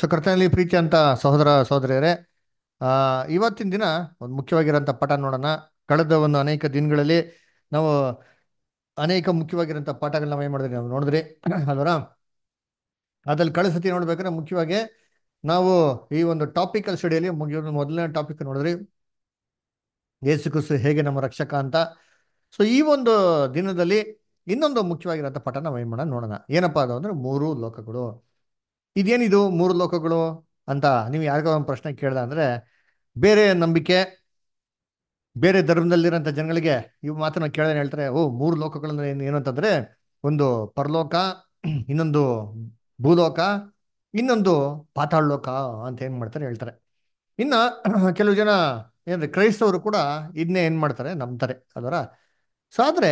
So ಕರ್ತನಲ್ಲಿ ಪ್ರೀತಿ ಅಂತ ಸಹೋದರ ಸಹೋದರಿಯರೇ ಇವತ್ತಿನ ದಿನ ಒಂದು ಮುಖ್ಯವಾಗಿರೋಂಥ ಪಾಠ ನೋಡೋಣ ಕಳೆದ ಒಂದು ಅನೇಕ ದಿನಗಳಲ್ಲಿ ನಾವು ಅನೇಕ ಮುಖ್ಯವಾಗಿರೋಂಥ ಪಾಠಗಳನ್ನ ನಾವು ಏನು ಮಾಡಿದ್ರಿ ನಾವು ನೋಡಿದ್ರಿ ಅಲ್ವರ ಅದ್ರಲ್ಲಿ ಕಳೆದ ನೋಡ್ಬೇಕಂದ್ರೆ ಮುಖ್ಯವಾಗಿ ನಾವು ಈ ಒಂದು ಟಾಪಿಕಲ್ ಸ್ಟಡಿಯಲ್ಲಿ ಮುಗಿಯ ಮೊದಲನೇ ಟಾಪಿಕ್ ನೋಡಿದ್ರಿ ಯೇಸು ಕುಸು ಹೇಗೆ ನಮ್ಮ ರಕ್ಷಕ ಅಂತ ಸೊ ಈ ಒಂದು ದಿನದಲ್ಲಿ ಇನ್ನೊಂದು ಮುಖ್ಯವಾಗಿರೋಂಥ ಪಠ ನಾವು ಏನು ಮಾಡೋಣ ನೋಡೋಣ ಏನಪ್ಪಾ ಅದು ಅಂದ್ರೆ ಮೂರು ಲೋಕಗಳು ಇದೇನಿದು ಮೂರು ಲೋಕಗಳು ಅಂತ ನೀವು ಯಾರಿಗೋ ಒಂದು ಪ್ರಶ್ನೆ ಕೇಳ್ದ ಅಂದರೆ ಬೇರೆ ನಂಬಿಕೆ ಬೇರೆ ಧರ್ಮದಲ್ಲಿರೋಂಥ ಜನಗಳಿಗೆ ಇವು ಮಾತ್ರ ನಾವು ಹೇಳ್ತಾರೆ ಓ ಮೂರು ಲೋಕಗಳು ಏನು ಏನು ಒಂದು ಪರಲೋಕ ಇನ್ನೊಂದು ಭೂಲೋಕ ಇನ್ನೊಂದು ಪಾತಾಳ ಲೋಕ ಅಂತ ಏನು ಮಾಡ್ತಾರೆ ಹೇಳ್ತಾರೆ ಇನ್ನು ಕೆಲವು ಜನ ಏನಂದ್ರೆ ಕ್ರೈಸ್ತವರು ಕೂಡ ಇದನ್ನೇ ಏನು ಮಾಡ್ತಾರೆ ನಂಬ್ತಾರೆ ಅದರ ಸೊ ಆದರೆ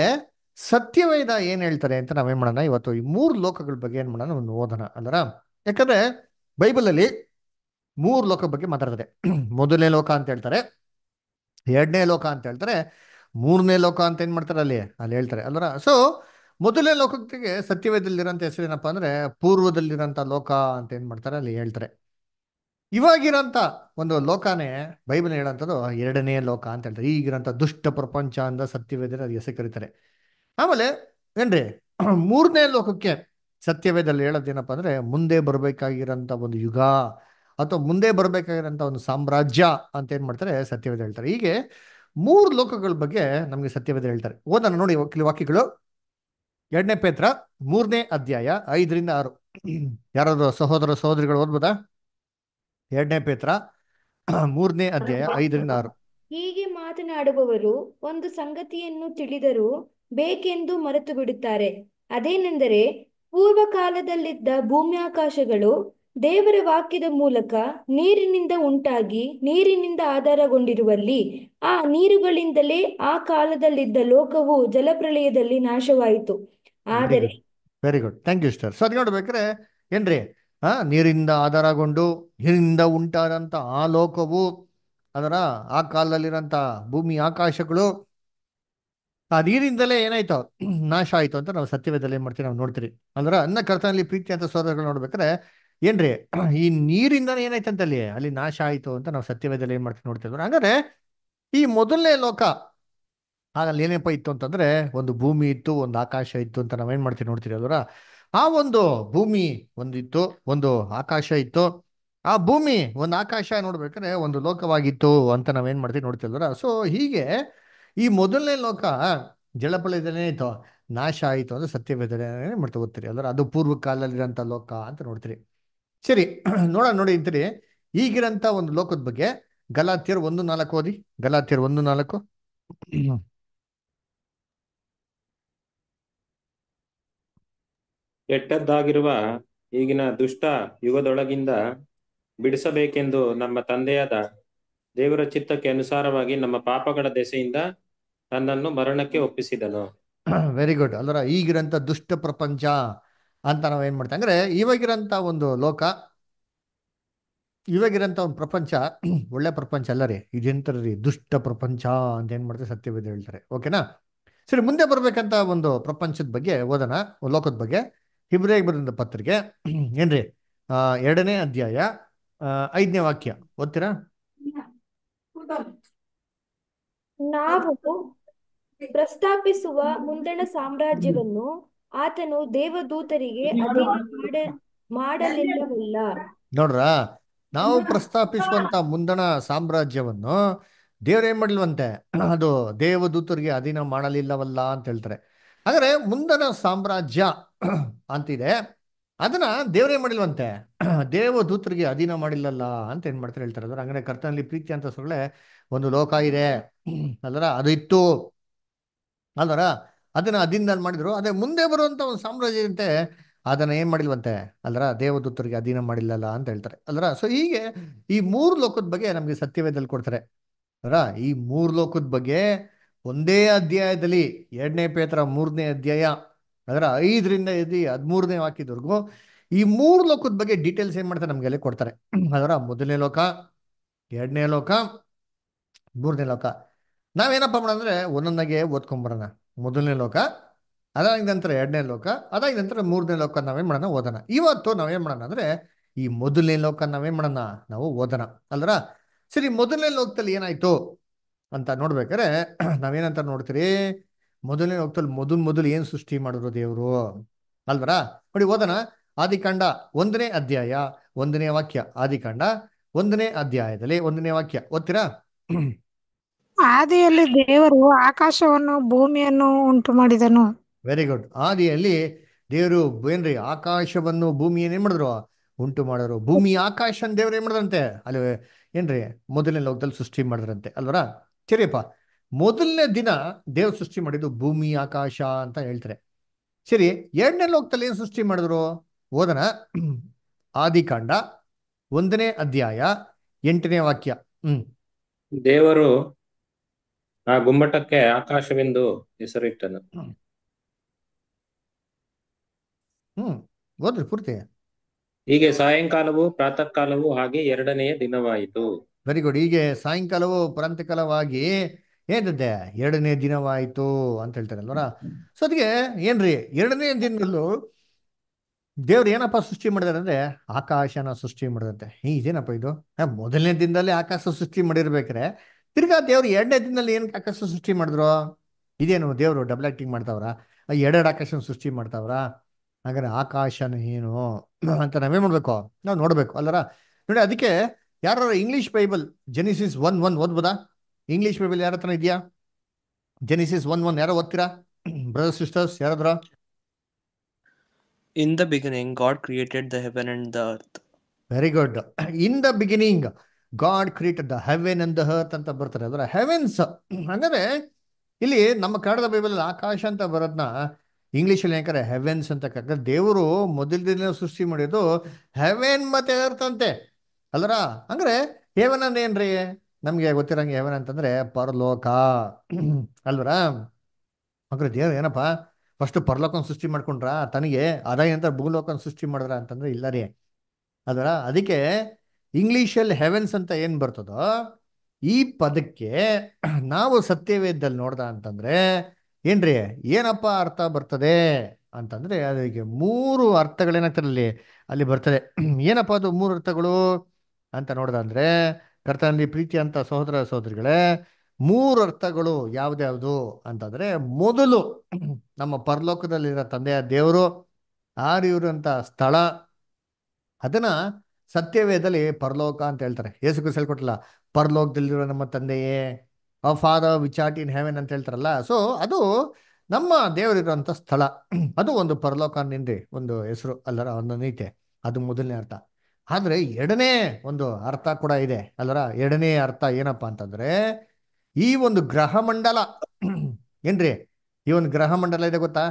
ಸತ್ಯವೇದ ಏನು ಹೇಳ್ತಾರೆ ಅಂತ ನಾವೇನು ಮಾಡೋಣ ಇವತ್ತು ಈ ಮೂರು ಲೋಕಗಳ ಬಗ್ಗೆ ಏನು ಮಾಡೋಣ ಒಂದು ಓದೋಣ ಅಂದ್ರೆ ಯಾಕಂದ್ರೆ ಬೈಬಲಲ್ಲಿ ಮೂರು ಲೋಕ ಬಗ್ಗೆ ಮಾತಾಡ್ತದೆ ಮೊದಲನೇ ಲೋಕ ಅಂತ ಹೇಳ್ತಾರೆ ಎರಡನೇ ಲೋಕ ಅಂತ ಹೇಳ್ತಾರೆ ಮೂರನೇ ಲೋಕ ಅಂತ ಏನ್ ಮಾಡ್ತಾರೆ ಅಲ್ಲಿ ಅಲ್ಲಿ ಹೇಳ್ತಾರೆ ಅಲ್ವರ ಸೊ ಮೊದಲನೇ ಲೋಕಕ್ಕೆ ಸತ್ಯವೇದಲ್ಲಿರೋಂಥ ಹೆಸರು ಏನಪ್ಪ ಅಂದ್ರೆ ಪೂರ್ವದಲ್ಲಿರೋಂಥ ಲೋಕ ಅಂತ ಏನ್ ಮಾಡ್ತಾರೆ ಅಲ್ಲಿ ಹೇಳ್ತಾರೆ ಇವಾಗಿರೋಂಥ ಒಂದು ಲೋಕನೇ ಬೈಬಲ್ ಹೇಳೋಂಥದ್ದು ಎರಡನೇ ಲೋಕ ಅಂತ ಹೇಳ್ತಾರೆ ಈಗಿರೋಂಥ ದುಷ್ಟ ಪ್ರಪಂಚ ಅಂತ ಸತ್ಯವೇದ ಅದು ಹೆಸರು ಕರೀತಾರೆ ಆಮೇಲೆ ಏನ್ರಿ ಮೂರನೇ ಲೋಕಕ್ಕೆ ಸತ್ಯವೇದಲ್ಲಿ ಹೇಳೋದೇನಪ್ಪ ಅಂದರೆ ಮುಂದೆ ಬರಬೇಕಾಗಿರೋಂಥ ಒಂದು ಯುಗ ಅಥವಾ ಮುಂದೆ ಬರಬೇಕಾಗಿರೋಂಥ ಒಂದು ಸಾಮ್ರಾಜ್ಯ ಅಂತ ಏನು ಮಾಡ್ತಾರೆ ಸತ್ಯವೇದ ಹೇಳ್ತಾರೆ ಹೀಗೆ ಮೂರು ಲೋಕಗಳ ಬಗ್ಗೆ ನಮಗೆ ಸತ್ಯವೇದ ಹೇಳ್ತಾರೆ ಓದೋಣ ನೋಡಿ ಕೆಲವು ವಾಕ್ಯಗಳು ಎರಡನೇ ಪೇತ್ರ ಮೂರನೇ ಅಧ್ಯಾಯ ಐದರಿಂದ ಆರು ಯಾರಾದರೂ ಸಹೋದರ ಸಹೋದರಿಗಳು ಓದ್ಬೋದಾ ಎರಡನೇ ಪೇತ್ರ ಮೂರನೇ ಅಧ್ಯಾಯ ಐದರಿಂದ ಆರು ಹೀಗೆ ಮಾತನಾಡುವವರು ಒಂದು ಸಂಗತಿಯನ್ನು ತಿಳಿದರೂ ಬೇಕೆಂದು ಮರೆತು ಬಿಡುತ್ತಾರೆ ಅದೇನೆಂದರೆ ಪೂರ್ವ ಕಾಲದಲ್ಲಿದ್ದ ಆಕಾಶಗಳು ದೇವರ ವಾಕ್ಯದ ಮೂಲಕ ನೀರಿನಿಂದ ಉಂಟಾಗಿ ನೀರಿನಿಂದ ಆಧಾರಗೊಂಡಿರುವಲ್ಲಿ ಆ ನೀರುಗಳಿಂದಲೇ ಆ ಕಾಲದಲ್ಲಿದ್ದ ಲೋಕವು ಜಲಪ್ರಳಯದಲ್ಲಿ ನಾಶವಾಯಿತು ಆದರೆ very good thank you sir so ನೋಡ್ಬೇಕ್ರೆ ಏನ್ರಿ ಆ ನೀರಿಂದ ಆಧಾರಗೊಂಡು ನೀರಿಂದ ಉಂಟಾದಂತ ಆ ಲೋಕವು ಅದರ ಆ ಕಾಲದಲ್ಲಿರುವಂತಹ ಭೂಮಿ ಆಕಾಶಗಳು ಆ ನೀರಿಂದಲೇ ಏನಾಯ್ತು ನಾಶ ಆಯ್ತು ಅಂತ ನಾವು ಸತ್ಯವೇದಲ್ಲಿ ಏನ್ ಮಾಡ್ತೀವಿ ನಾವು ನೋಡ್ತೀರಿ ಅಂದ್ರೆ ಅನ್ನ ಕರ್ತನಲ್ಲಿ ಪ್ರೀತಿ ಅಂತ ಸೋದರಗಳು ನೋಡ್ಬೇಕಾದ್ರೆ ಏನ್ರಿ ಈ ನೀರಿಂದ ಏನಾಯ್ತು ಅಂತ ಅಲ್ಲಿ ಅಲ್ಲಿ ನಾಶ ಆಯ್ತು ಅಂತ ನಾವು ಸತ್ಯವೇದಲ್ಲಿ ಏನ್ ಮಾಡ್ತೀವಿ ನೋಡ್ತೀವಿ ಹಂಗಾದ್ರೆ ಈ ಮೊದಲನೇ ಲೋಕ ಹಾಗಲ್ಲಿ ಏನೇಪ್ಪ ಇತ್ತು ಅಂತಂದ್ರೆ ಒಂದು ಭೂಮಿ ಇತ್ತು ಒಂದು ಆಕಾಶ ಇತ್ತು ಅಂತ ನಾವೇನ್ ಮಾಡ್ತೀವಿ ನೋಡ್ತೀವಿ ಅದರ ಆ ಒಂದು ಭೂಮಿ ಒಂದಿತ್ತು ಒಂದು ಆಕಾಶ ಇತ್ತು ಆ ಭೂಮಿ ಒಂದು ಆಕಾಶ ನೋಡ್ಬೇಕಾದ್ರೆ ಒಂದು ಲೋಕವಾಗಿತ್ತು ಅಂತ ನಾವೇನ್ ಮಾಡ್ತೀವಿ ನೋಡ್ತೀವಿ ಅದರ ಸೊ ಹೀಗೆ ಈ ಮೊದಲನೇ ಲೋಕ ಜಲಪಳದನೇ ನಾಶ ಆಯಿತು ಅಂದ್ರೆ ಸತ್ಯವೇದನೆ ಮಾಡ್ತಾ ಹೋಗ್ತೀರಿ ಅಂದ್ರೆ ಅದು ಪೂರ್ವ ಕಾಲದಲ್ಲಿರೋಂಥ ಲೋಕ ಅಂತ ನೋಡ್ತೀರಿ ಸರಿ ನೋಡ ನೋಡಿ ಅಂತೀರಿ ಈಗಿರೋಂಥ ಒಂದು ಲೋಕದ ಬಗ್ಗೆ ಗಲಾತಿಯರ್ ಒಂದು ನಾಲ್ಕು ಓದಿ ಗಲಾತಿಯರ್ ಒಂದು ನಾಲ್ಕು ಕೆಟ್ಟದ್ದಾಗಿರುವ ಈಗಿನ ದುಷ್ಟ ಯುಗದೊಳಗಿಂದ ಬಿಡಿಸಬೇಕೆಂದು ನಮ್ಮ ತಂದೆಯಾದ ದೇವರ ಚಿತ್ತಕ್ಕೆ ಅನುಸಾರವಾಗಿ ನಮ್ಮ ಪಾಪಗಳ ದೆಸೆಯಿಂದ ತನ್ನನ್ನು ಮರಣಕ್ಕೆ ಒಪ್ಪಿಸಿದನು ವೆರಿ ಗುಡ್ ಅಲ್ಲರ ಈಗಿರಂತ ದುಷ್ಟ ಪ್ರಪಂಚ ಅಂತ ನಾವು ಏನ್ ಮಾಡ್ತೇವೆ ಅಂದ್ರೆ ಇವಾಗಿರಂತ ಒಂದು ಲೋಕ ಇವಾಗಿರಂತ ಒಂದು ಪ್ರಪಂಚ ಒಳ್ಳೆ ಪ್ರಪಂಚ ಅಲ್ಲ ರೀ ಇದೆಂತರ ರೀ ದುಷ್ಟ ಪ್ರಪಂಚ ಅಂತ ಏನ್ ಮಾಡ್ತಾರೆ ಸತ್ಯವೇದ ಹೇಳ್ತಾರೆ ಓಕೆನಾ ಸರಿ ಮುಂದೆ ಬರ್ಬೇಕಂತ ಒಂದು ಪ್ರಪಂಚದ ಬಗ್ಗೆ ಓದೋಣ ಲೋಕದ ಬಗ್ಗೆ ಹಿಬ್ರಿಗೆ ಬರೋದ ಪತ್ರಿಕೆ ಏನ್ರಿ ಎರಡನೇ ಅಧ್ಯಾಯ ಐದನೇ ವಾಕ್ಯ ಓದ್ತೀರಾ ನಾವು ಪ್ರಸ್ತಾಪಿಸುವ ಮುಂದಣ ಸಾಮ್ರಾಜ್ಯವನ್ನು ಆತನು ದೇವದೂತರಿಗೆ ಮಾಡಲಿಲ್ಲವಲ್ಲ ನೋಡ್ರ ನಾವು ಪ್ರಸ್ತಾಪಿಸುವಂತ ಮುಂದಣ ಸಾಮ್ರಾಜ್ಯವನ್ನು ದೇವ್ರೇನ್ ಮಾಡ್ಲಿಲ್ವಂತೆ ಅದು ದೇವದೂತರಿಗೆ ಅಧೀನ ಮಾಡಲಿಲ್ಲವಲ್ಲ ಅಂತ ಹೇಳ್ತಾರೆ ಆದರೆ ಮುಂದಣ ಸಾಮ್ರಾಜ್ಯ ಅಂತಿದೆ ಅದನ್ನ ದೇವ್ರೇನ್ ಮಾಡಿಲ್ವಂತೆ ದೇವ ದೂತರಿಗೆ ಅಧೀನ ಮಾಡಿಲ್ಲಲ್ಲ ಅಂತ ಏನ್ ಮಾಡ್ತಾರೆ ಹೇಳ್ತಾರೆ ಅದ್ರ ಹಂಗನೆ ಕರ್ತನಲ್ಲಿ ಪ್ರೀತಿ ಅಂತ ಸೊಳ್ಳೆ ಒಂದು ಲೋಕ ಇದೆ ಅಲ್ದರ ಅದು ಇತ್ತು ಅಲ್ದರ ಅದನ್ನ ಅಧೀನ ಮಾಡಿದ್ರು ಅದೇ ಮುಂದೆ ಬರುವಂತ ಒಂದು ಸಾಮ್ರಾಜ್ಯ ಅಂತೆ ಅದನ್ನ ಏನ್ ಮಾಡಿಲ್ವಂತೆ ಅಲ್ದರ ದೇವದೂತರಿಗೆ ಅಧೀನ ಮಾಡಿಲ್ಲಲ್ಲ ಅಂತ ಹೇಳ್ತಾರೆ ಅಲ್ದರ ಸೊ ಹೀಗೆ ಈ ಮೂರು ಲೋಕದ ಬಗ್ಗೆ ನಮ್ಗೆ ಸತ್ಯವೇದಲ್ಲಿ ಕೊಡ್ತಾರೆ ಅಲ್ರ ಈ ಮೂರು ಲೋಕದ ಬಗ್ಗೆ ಒಂದೇ ಅಧ್ಯಾಯದಲ್ಲಿ ಎರಡನೇ ಪೇತ್ರ ಮೂರನೇ ಅಧ್ಯಾಯ ಅದರ ಐದರಿಂದ ಇದು ಹದಿಮೂರನೇ ವಾಕ್ಯದವರೆಗೂ ಈ ಮೂರು ಲೋಕದ ಬಗ್ಗೆ ಡೀಟೇಲ್ಸ್ ಏನ್ ಮಾಡ್ತಾರೆ ನಮಗೆಲ್ಲ ಕೊಡ್ತಾರೆ ಅದರ ಮೊದಲನೇ ಲೋಕ ಎರಡನೇ ಲೋಕ ಮೂರನೇ ಲೋಕ ನಾವೇನಪ್ಪ ಮಾಡೋಂದ್ರೆ ಒಂದೊಂದಾಗೆ ಓದ್ಕೊಂಬರೋಣ ಮೊದಲನೇ ಲೋಕ ಅದಾದ ನಂತರ ಎರಡನೇ ಲೋಕ ಅದಾದ ನಂತರ ಮೂರನೇ ಲೋಕ ನಾವೇನ್ ಮಾಡೋಣ ಓದೋಣ ಇವತ್ತು ನಾವೇನ್ ಮಾಡೋಣ ಅಂದ್ರೆ ಈ ಮೊದಲನೇ ಲೋಕ ನಾವೇನ್ ಮಾಡೋಣ ನಾವು ಓದೋಣ ಅಲ್ರ ಸರಿ ಮೊದಲನೇ ಲೋಕದಲ್ಲಿ ಏನಾಯ್ತು ಅಂತ ನೋಡ್ಬೇಕಾರೆ ನಾವೇನಂತ ನೋಡ್ತೀರಿ ಮೊದಲನೇ ಲೋಕದಲ್ಲಿ ಮೊದಲು ಮೊದಲು ಏನು ಸೃಷ್ಟಿ ಮಾಡಿದ್ರು ದೇವರು ಅಲ್ವರಾ ನೋಡಿ ಓದೋಣ ಆದಿಕಾಂಡ ಒಂದನೇ ಅಧ್ಯಾಯ ಒಂದನೇ ವಾಕ್ಯ ಆದಿಕಾಂಡ ಒಂದನೇ ಅಧ್ಯಾಯದಲ್ಲಿ ಒಂದನೇ ವಾಕ್ಯ ಓದ್ತೀರಾ ಆದಿಯಲ್ಲಿ ದೇವರು ಆಕಾಶವನ್ನು ಭೂಮಿಯನ್ನು ಉಂಟು ಮಾಡಿದನು ವೆರಿ ಗುಡ್ ಆದಿಯಲ್ಲಿ ದೇವರು ಏನ್ರಿ ಆಕಾಶವನ್ನು ಭೂಮಿಯನ್ನು ಏನ್ ಮಾಡಿದ್ರು ಉಂಟು ಮಾಡೋರು ಭೂಮಿ ಆಕಾಶ ದೇವರು ಏನ್ ಮಾಡಿದ್ರಂತೆ ಅಲ್ಲಿ ಏನ್ರಿ ಮೊದಲನೇ ಲೋಕದಲ್ಲಿ ಸೃಷ್ಟಿ ಮಾಡಿದ್ರಂತೆ ಅಲ್ವರಾ ಸರಿಯಪ್ಪ ಮೊದಲನೇ ದಿನ ದೇವ್ರ ಸೃಷ್ಟಿ ಮಾಡಿದ್ದು ಭೂಮಿ ಆಕಾಶ ಅಂತ ಹೇಳ್ತಾರೆ ಸರಿ ಎರಡನೇ ಲೋಕದಲ್ಲಿ ಏನು ಸೃಷ್ಟಿ ಮಾಡಿದ್ರು ಓದನ ಆದಿಕಾಂಡ ಒಂದನೇ ಅಧ್ಯಾಯ ಎಂಟನೇ ವಾಕ್ಯ ಹ್ಮ್ ದೇವರು ಆ ಗುಮ್ಮಟಕ್ಕೆ ಆಕಾಶವೆಂದು ಹೆಸರಿಟ್ಟನು ಹ್ಮ್ ಓದ್ರಿ ಪೂರ್ತಿ ಹೀಗೆ ಸಾಯಂಕಾಲವೂ ಪ್ರಾತಃ ಕಾಲವೂ ಹಾಗೆ ಎರಡನೆಯ ದಿನವಾಯಿತು ವೆರಿ ಗುಡ್ ಹೀಗೆ ಸಾಯಂಕಾಲವೂ ಪ್ರಾಂತಕಾಲವಾಗಿ ಏನಿದೆ ಎರಡನೇ ದಿನವಾಯಿತು ಅಂತ ಹೇಳ್ತಾರಲ್ವರ ಸೊ ಅದಕ್ಕೆ ಏನ್ರಿ ಎರಡನೇ ದಿನದಲ್ಲೂ ದೇವ್ರು ಏನಪ್ಪ ಸೃಷ್ಟಿ ಮಾಡಿದಾರೆ ಅಂದ್ರೆ ಆಕಾಶನ ಸೃಷ್ಟಿ ಮಾಡಿದಂತೆ ಇದೇನಪ್ಪ ಇದು ಮೊದಲನೇ ದಿನದಲ್ಲಿ ಆಕಾಶ ಸೃಷ್ಟಿ ಮಾಡಿರ್ಬೇಕ್ರೆ ತಿರ್ಗಾ ದೇವ್ರು ಎರಡನೇ ದಿನದಲ್ಲಿ ಏನ್ ಆಕಾಶ ಸೃಷ್ಟಿ ಮಾಡಿದ್ರು ಇದೇನು ದೇವ್ರು ಡಬಲ್ ಆಕ್ಟಿಂಗ್ ಮಾಡ್ತಾವ್ರ ಎರಡೆರಡು ಆಕಾಶನ ಸೃಷ್ಟಿ ಮಾಡ್ತಾವ್ರ ಹಾಗಾದ್ರೆ ಆಕಾಶನ ಏನು ಅಂತ ನಾವೇನ್ ಮಾಡ್ಬೇಕು ನಾವು ನೋಡ್ಬೇಕು ಅಲ್ಲರ ನೋಡಿ ಅದಕ್ಕೆ ಯಾರು English Bible Genesis one one ಓದ್ಬೋದಾ ಇಂಗ್ಲೀಷ್ ಬೈಬಲ್ ಯಾರ ಹತ್ರ ಇದೆಯಾ ಜೆನಿಸಿಸ್ ಒನ್ ಒನ್ ಯಾರೋ ಓದ್ತೀರಾ ಬ್ರದರ್ ಸಿಸ್ಟರ್ಸ್ ಯಾರಾದ್ರ in the beginning God created the heaven and the earth very good in the beginning God created the heaven and the earth ಅಂತ ಬರ್ತಾರೆ ಅದರ ಹೆವೆನ್ಸ್ ಅಂದರೆ ಇಲ್ಲಿ ನಮ್ಮ ಕನ್ನಡದ ಬೈಬಲ್ ಆಕಾಶ ಅಂತ ಬರೋದನ್ನ ಇಂಗ್ಲೀಷಲ್ಲಿ ಯಾಕಂದ್ರೆ ಹೆವೆನ್ಸ್ ಅಂತ ಕರೆ ದೇವರು ಮೊದಲ ದಿನ ಸೃಷ್ಟಿ ಮಾಡಿದ್ದು ಹೆವೆನ್ ಮತ್ತೆ ಅರ್ತ್ ಅಂತೆ ಅಲ್ರ ಅಂದ್ರೆ ಹೆವೆನ್ ಅಂದ್ರೆ ಏನ್ರಿ ನಮಗೆ ಗೊತ್ತಿರೋಂಗೆ ಏನಂತಂದರೆ ಪರಲೋಕ ಅಲ್ವರ ಮಗ್ರ ದೇವ್ರು ಏನಪ್ಪ ಫಸ್ಟ್ ಪರಲೋಕನ ಸೃಷ್ಟಿ ಮಾಡ್ಕೊಂಡ್ರ ತನಗೆ ಅಂತ ಭೂಲೋಕನ ಸೃಷ್ಟಿ ಮಾಡಿದ್ರ ಅಂತಂದ್ರೆ ಇಲ್ಲ ರೀ ಅದರ ಅದಕ್ಕೆ ಇಂಗ್ಲೀಷಲ್ಲಿ ಹೆವೆನ್ಸ್ ಅಂತ ಏನು ಬರ್ತದೋ ಈ ಪದಕ್ಕೆ ನಾವು ಸತ್ಯವೇದದಲ್ಲಿ ನೋಡ್ದ ಅಂತಂದ್ರೆ ಏನ್ರಿ ಏನಪ್ಪ ಅರ್ಥ ಬರ್ತದೆ ಅಂತಂದ್ರೆ ಅದಕ್ಕೆ ಮೂರು ಅರ್ಥಗಳೇನಾಗ್ತಾರೆ ಅಲ್ಲಿ ಅಲ್ಲಿ ಬರ್ತದೆ ಏನಪ್ಪ ಅದು ಮೂರು ಅರ್ಥಗಳು ಅಂತ ನೋಡ್ದ ಅಂದರೆ ಕರ್ತನಲ್ಲಿ ಅಂತ ಸಹೋದರ ಸಹೋದರಿಗಳೇ ಮೂರು ಅರ್ಥಗಳು ಯಾವ್ದ್ಯಾವುದು ಅಂತಂದರೆ ಮೊದಲು ನಮ್ಮ ಪರಲೋಕದಲ್ಲಿರೋ ತಂದೆಯ ದೇವರು ಇರುವಂತ ಸ್ಥಳ ಅದನ್ನ ಸತ್ಯವೇದಲ್ಲಿ ಪರಲೋಕ ಅಂತ ಹೇಳ್ತಾರೆ ಯೇಸು ಕ್ರಿಸ್ತಲ್ಲಿ ಕೊಟ್ಟಲ್ಲ ಪರಲೋಕದಲ್ಲಿರೋ ನಮ್ಮ ತಂದೆಯೇ ಆ ಫಾದರ್ ವಿಚ್ ಇನ್ ಹೆವೆನ್ ಅಂತ ಹೇಳ್ತಾರಲ್ಲ ಸೊ ಅದು ನಮ್ಮ ದೇವರಿರುವಂಥ ಸ್ಥಳ ಅದು ಒಂದು ಪರಲೋಕ ನಿಂದೆ ಒಂದು ಹೆಸರು ಅಲ್ಲರ ಒಂದು ನೀತೆ ಅದು ಮೊದಲನೇ ಅರ್ಥ ಆದರೆ ಎರಡನೇ ಒಂದು ಅರ್ಥ ಕೂಡ ಇದೆ ಅಲ್ಲರ ಎರಡನೇ ಅರ್ಥ ಏನಪ್ಪ ಅಂತಂದ್ರೆ ಈ ಒಂದು ಗ್ರಹ ಮಂಡಲ ಏನ್ರಿ ಈ ಒಂದು ಗ್ರಹ ಮಂಡಲ ಇದೆ ಗೊತ್ತಾ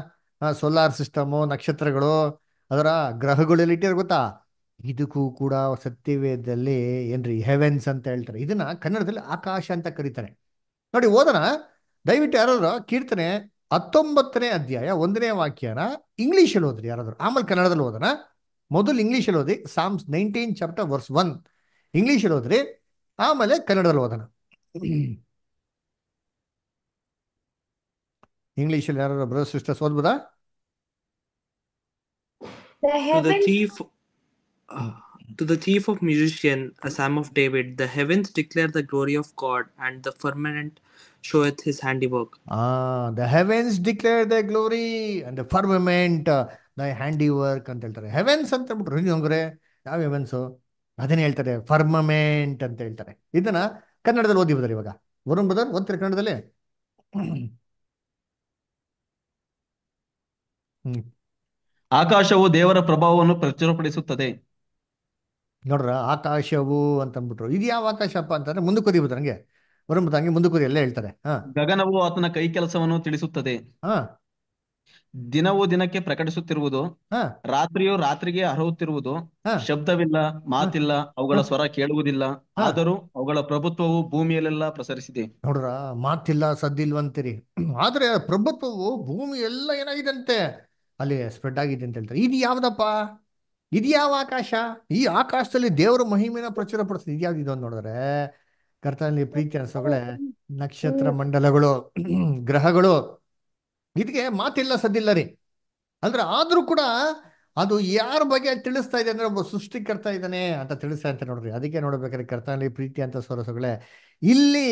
ಸೋಲಾರ್ ಸಿಸ್ಟಮು ನಕ್ಷತ್ರಗಳು ಅದರ ಗ್ರಹಗಳೆಲ್ಲ ಇಟ್ಟಿರೋ ಗೊತ್ತಾ ಇದಕ್ಕೂ ಕೂಡ ಸತ್ಯವೇದದಲ್ಲಿ ಏನ್ರಿ ಹೆವೆನ್ಸ್ ಅಂತ ಹೇಳ್ತಾರೆ ಇದನ್ನ ಕನ್ನಡದಲ್ಲಿ ಆಕಾಶ ಅಂತ ಕರೀತಾರೆ ನೋಡಿ ಓದೋಣ ದಯವಿಟ್ಟು ಯಾರಾದ್ರೂ ಕೀರ್ತನೆ ಹತ್ತೊಂಬತ್ತನೇ ಅಧ್ಯಾಯ ಒಂದನೇ ವಾಕ್ಯನ ಇಂಗ್ಲೀಷಲ್ಲಿ ಓದ್ರಿ ಯಾರಾದ್ರು ಆಮೇಲೆ ಕನ್ನಡದಲ್ಲಿ ಓದೋಣ ಮೊದಲು ಇಂಗ್ಲೀಷಲ್ಲಿ ಓದಿ Psalms nineteen chapter verse one ಇಂಗ್ಲೀಷಲ್ಲಿ ಓದ್ರಿ ಆಮೇಲೆ ಕನ್ನಡದಲ್ಲಿ ಓದೋಣ ಇಂಗ್ಲೀಷಲ್ಲಿ ಯಾರು ಬ್ರದರ್ ಸಿಸ್ಟರ್ಸ್ ಓದ್ಬೋದಾ The thief, uh, to the chief of musician, a psalm of David, the heavens declare the glory of God, and the firmament showeth his handiwork. Ah, the heavens declare their glory, and the firmament uh, thy handiwork ಅಂತ ಹೇಳ್ತಾರೆ heavens ಅಂತ ಬಿಟ್ರು ಹಿಂಗೆ ಯಾವ ಹೆವೆನ್ಸು ಅದನ್ನೇ ಹೇಳ್ತಾರೆ firmament ಅಂತ ಹೇಳ್ತಾರೆ ಇದನ್ನ ಕನ್ನಡದಲ್ಲಿ ಓದಿ ಬದರ್ ಇವಾಗ ವರುಣ್ ಬದರ್ ಓದ್ತಾರೆ ಕನ್ನಡದಲ್ಲಿ ಆಕಾಶವು ದೇವರ ಪ್ರಭಾವವನ್ನು ಪ್ರಚುರಪಡಿಸುತ್ತದೆ ನೋಡ್ರ ಆಕಾಶವು ಅಂತ ಅಂತಂದ್ಬಿಟ್ರು ಇದು ಯಾವ ಆಕಾಶಪ್ಪ ಅಂತಂದ್ರೆ ಮುಂದಕ್ಕೆ ಓದಿಬೋದು ನಂಗೆ ವರುಣ್ ಬದರ್ ಹಂಗೆ ಮುಂದಕ್ಕೆ ಓದಿ ಎಲ್ಲ ಹೇಳ್ತಾರೆ ಗಗನವು ಆತನ ಕೈ ಕೆಲಸವನ್ನು ತಿಳಿಸುತ್ತದೆ ಹ ದಿನವೂ ದಿನಕ್ಕೆ ಪ್ರಕಟಿಸುತ್ತಿರುವುದು ಹಾ ರಾತ್ರಿಯು ರಾತ್ರಿಗೆ ಅರ್ಹುತ್ತಿರುವುದು ಶಬ್ದವಿಲ್ಲ ಮಾತಿಲ್ಲ ಅವುಗಳ ಸ್ವರ ಕೇಳುವುದಿಲ್ಲ ಆದರೂ ಅವುಗಳ ಪ್ರಭುತ್ವವು ಭೂಮಿಯಲ್ಲೆಲ್ಲ ಪ್ರಸರಿಸಿದೆ ನೋಡ್ರ ಮಾತಿಲ್ಲ ಸದ್ದಿಲ್ವಂತೀರಿ ಆದ್ರೆ ಪ್ರಭುತ್ವವು ಭೂಮಿ ಎಲ್ಲ ಅಂತೆ ಅಲ್ಲಿ ಸ್ಪ್ರೆಡ್ ಆಗಿದೆ ಅಂತ ಹೇಳ್ತಾರೆ ಇದು ಯಾವ್ದಪ್ಪ ಇದು ಯಾವ ಆಕಾಶ ಈ ಆಕಾಶದಲ್ಲಿ ದೇವರ ಮಹಿಮೆನ ಪ್ರಚುರ ಪಡಿಸ್ತದೆ ಇದು ಅಂತ ನೋಡಿದ್ರೆ ಕರ್ತನಲ್ಲಿ ಪ್ರೀತಿ ಅನಿಸೋಗಳೇ ನಕ್ಷತ್ರ ಮಂಡಲಗಳು ಗ್ರಹಗಳು ಇದಕ್ಕೆ ಮಾತಿಲ್ಲ ಸದ್ದಿಲ್ಲ ರೀ ಅಂದ್ರೆ ಆದರೂ ಕೂಡ ಅದು ಯಾರ ಬಗ್ಗೆ ತಿಳಿಸ್ತಾ ಇದೆ ಅಂದ್ರೆ ಒಬ್ಬ ಸೃಷ್ಟಿಕರ್ತ ಇದ್ದಾನೆ ಅಂತ ತಿಳಿಸ್ತಾ ಅಂತ ನೋಡ್ರಿ ಅದಕ್ಕೆ ನೋಡ್ಬೇಕಾದ್ರೆ ಕರ್ತನಲ್ಲಿ ಪ್ರೀತಿ ಅಂತ ಸೊರಸುಗಳೇ ಇಲ್ಲಿ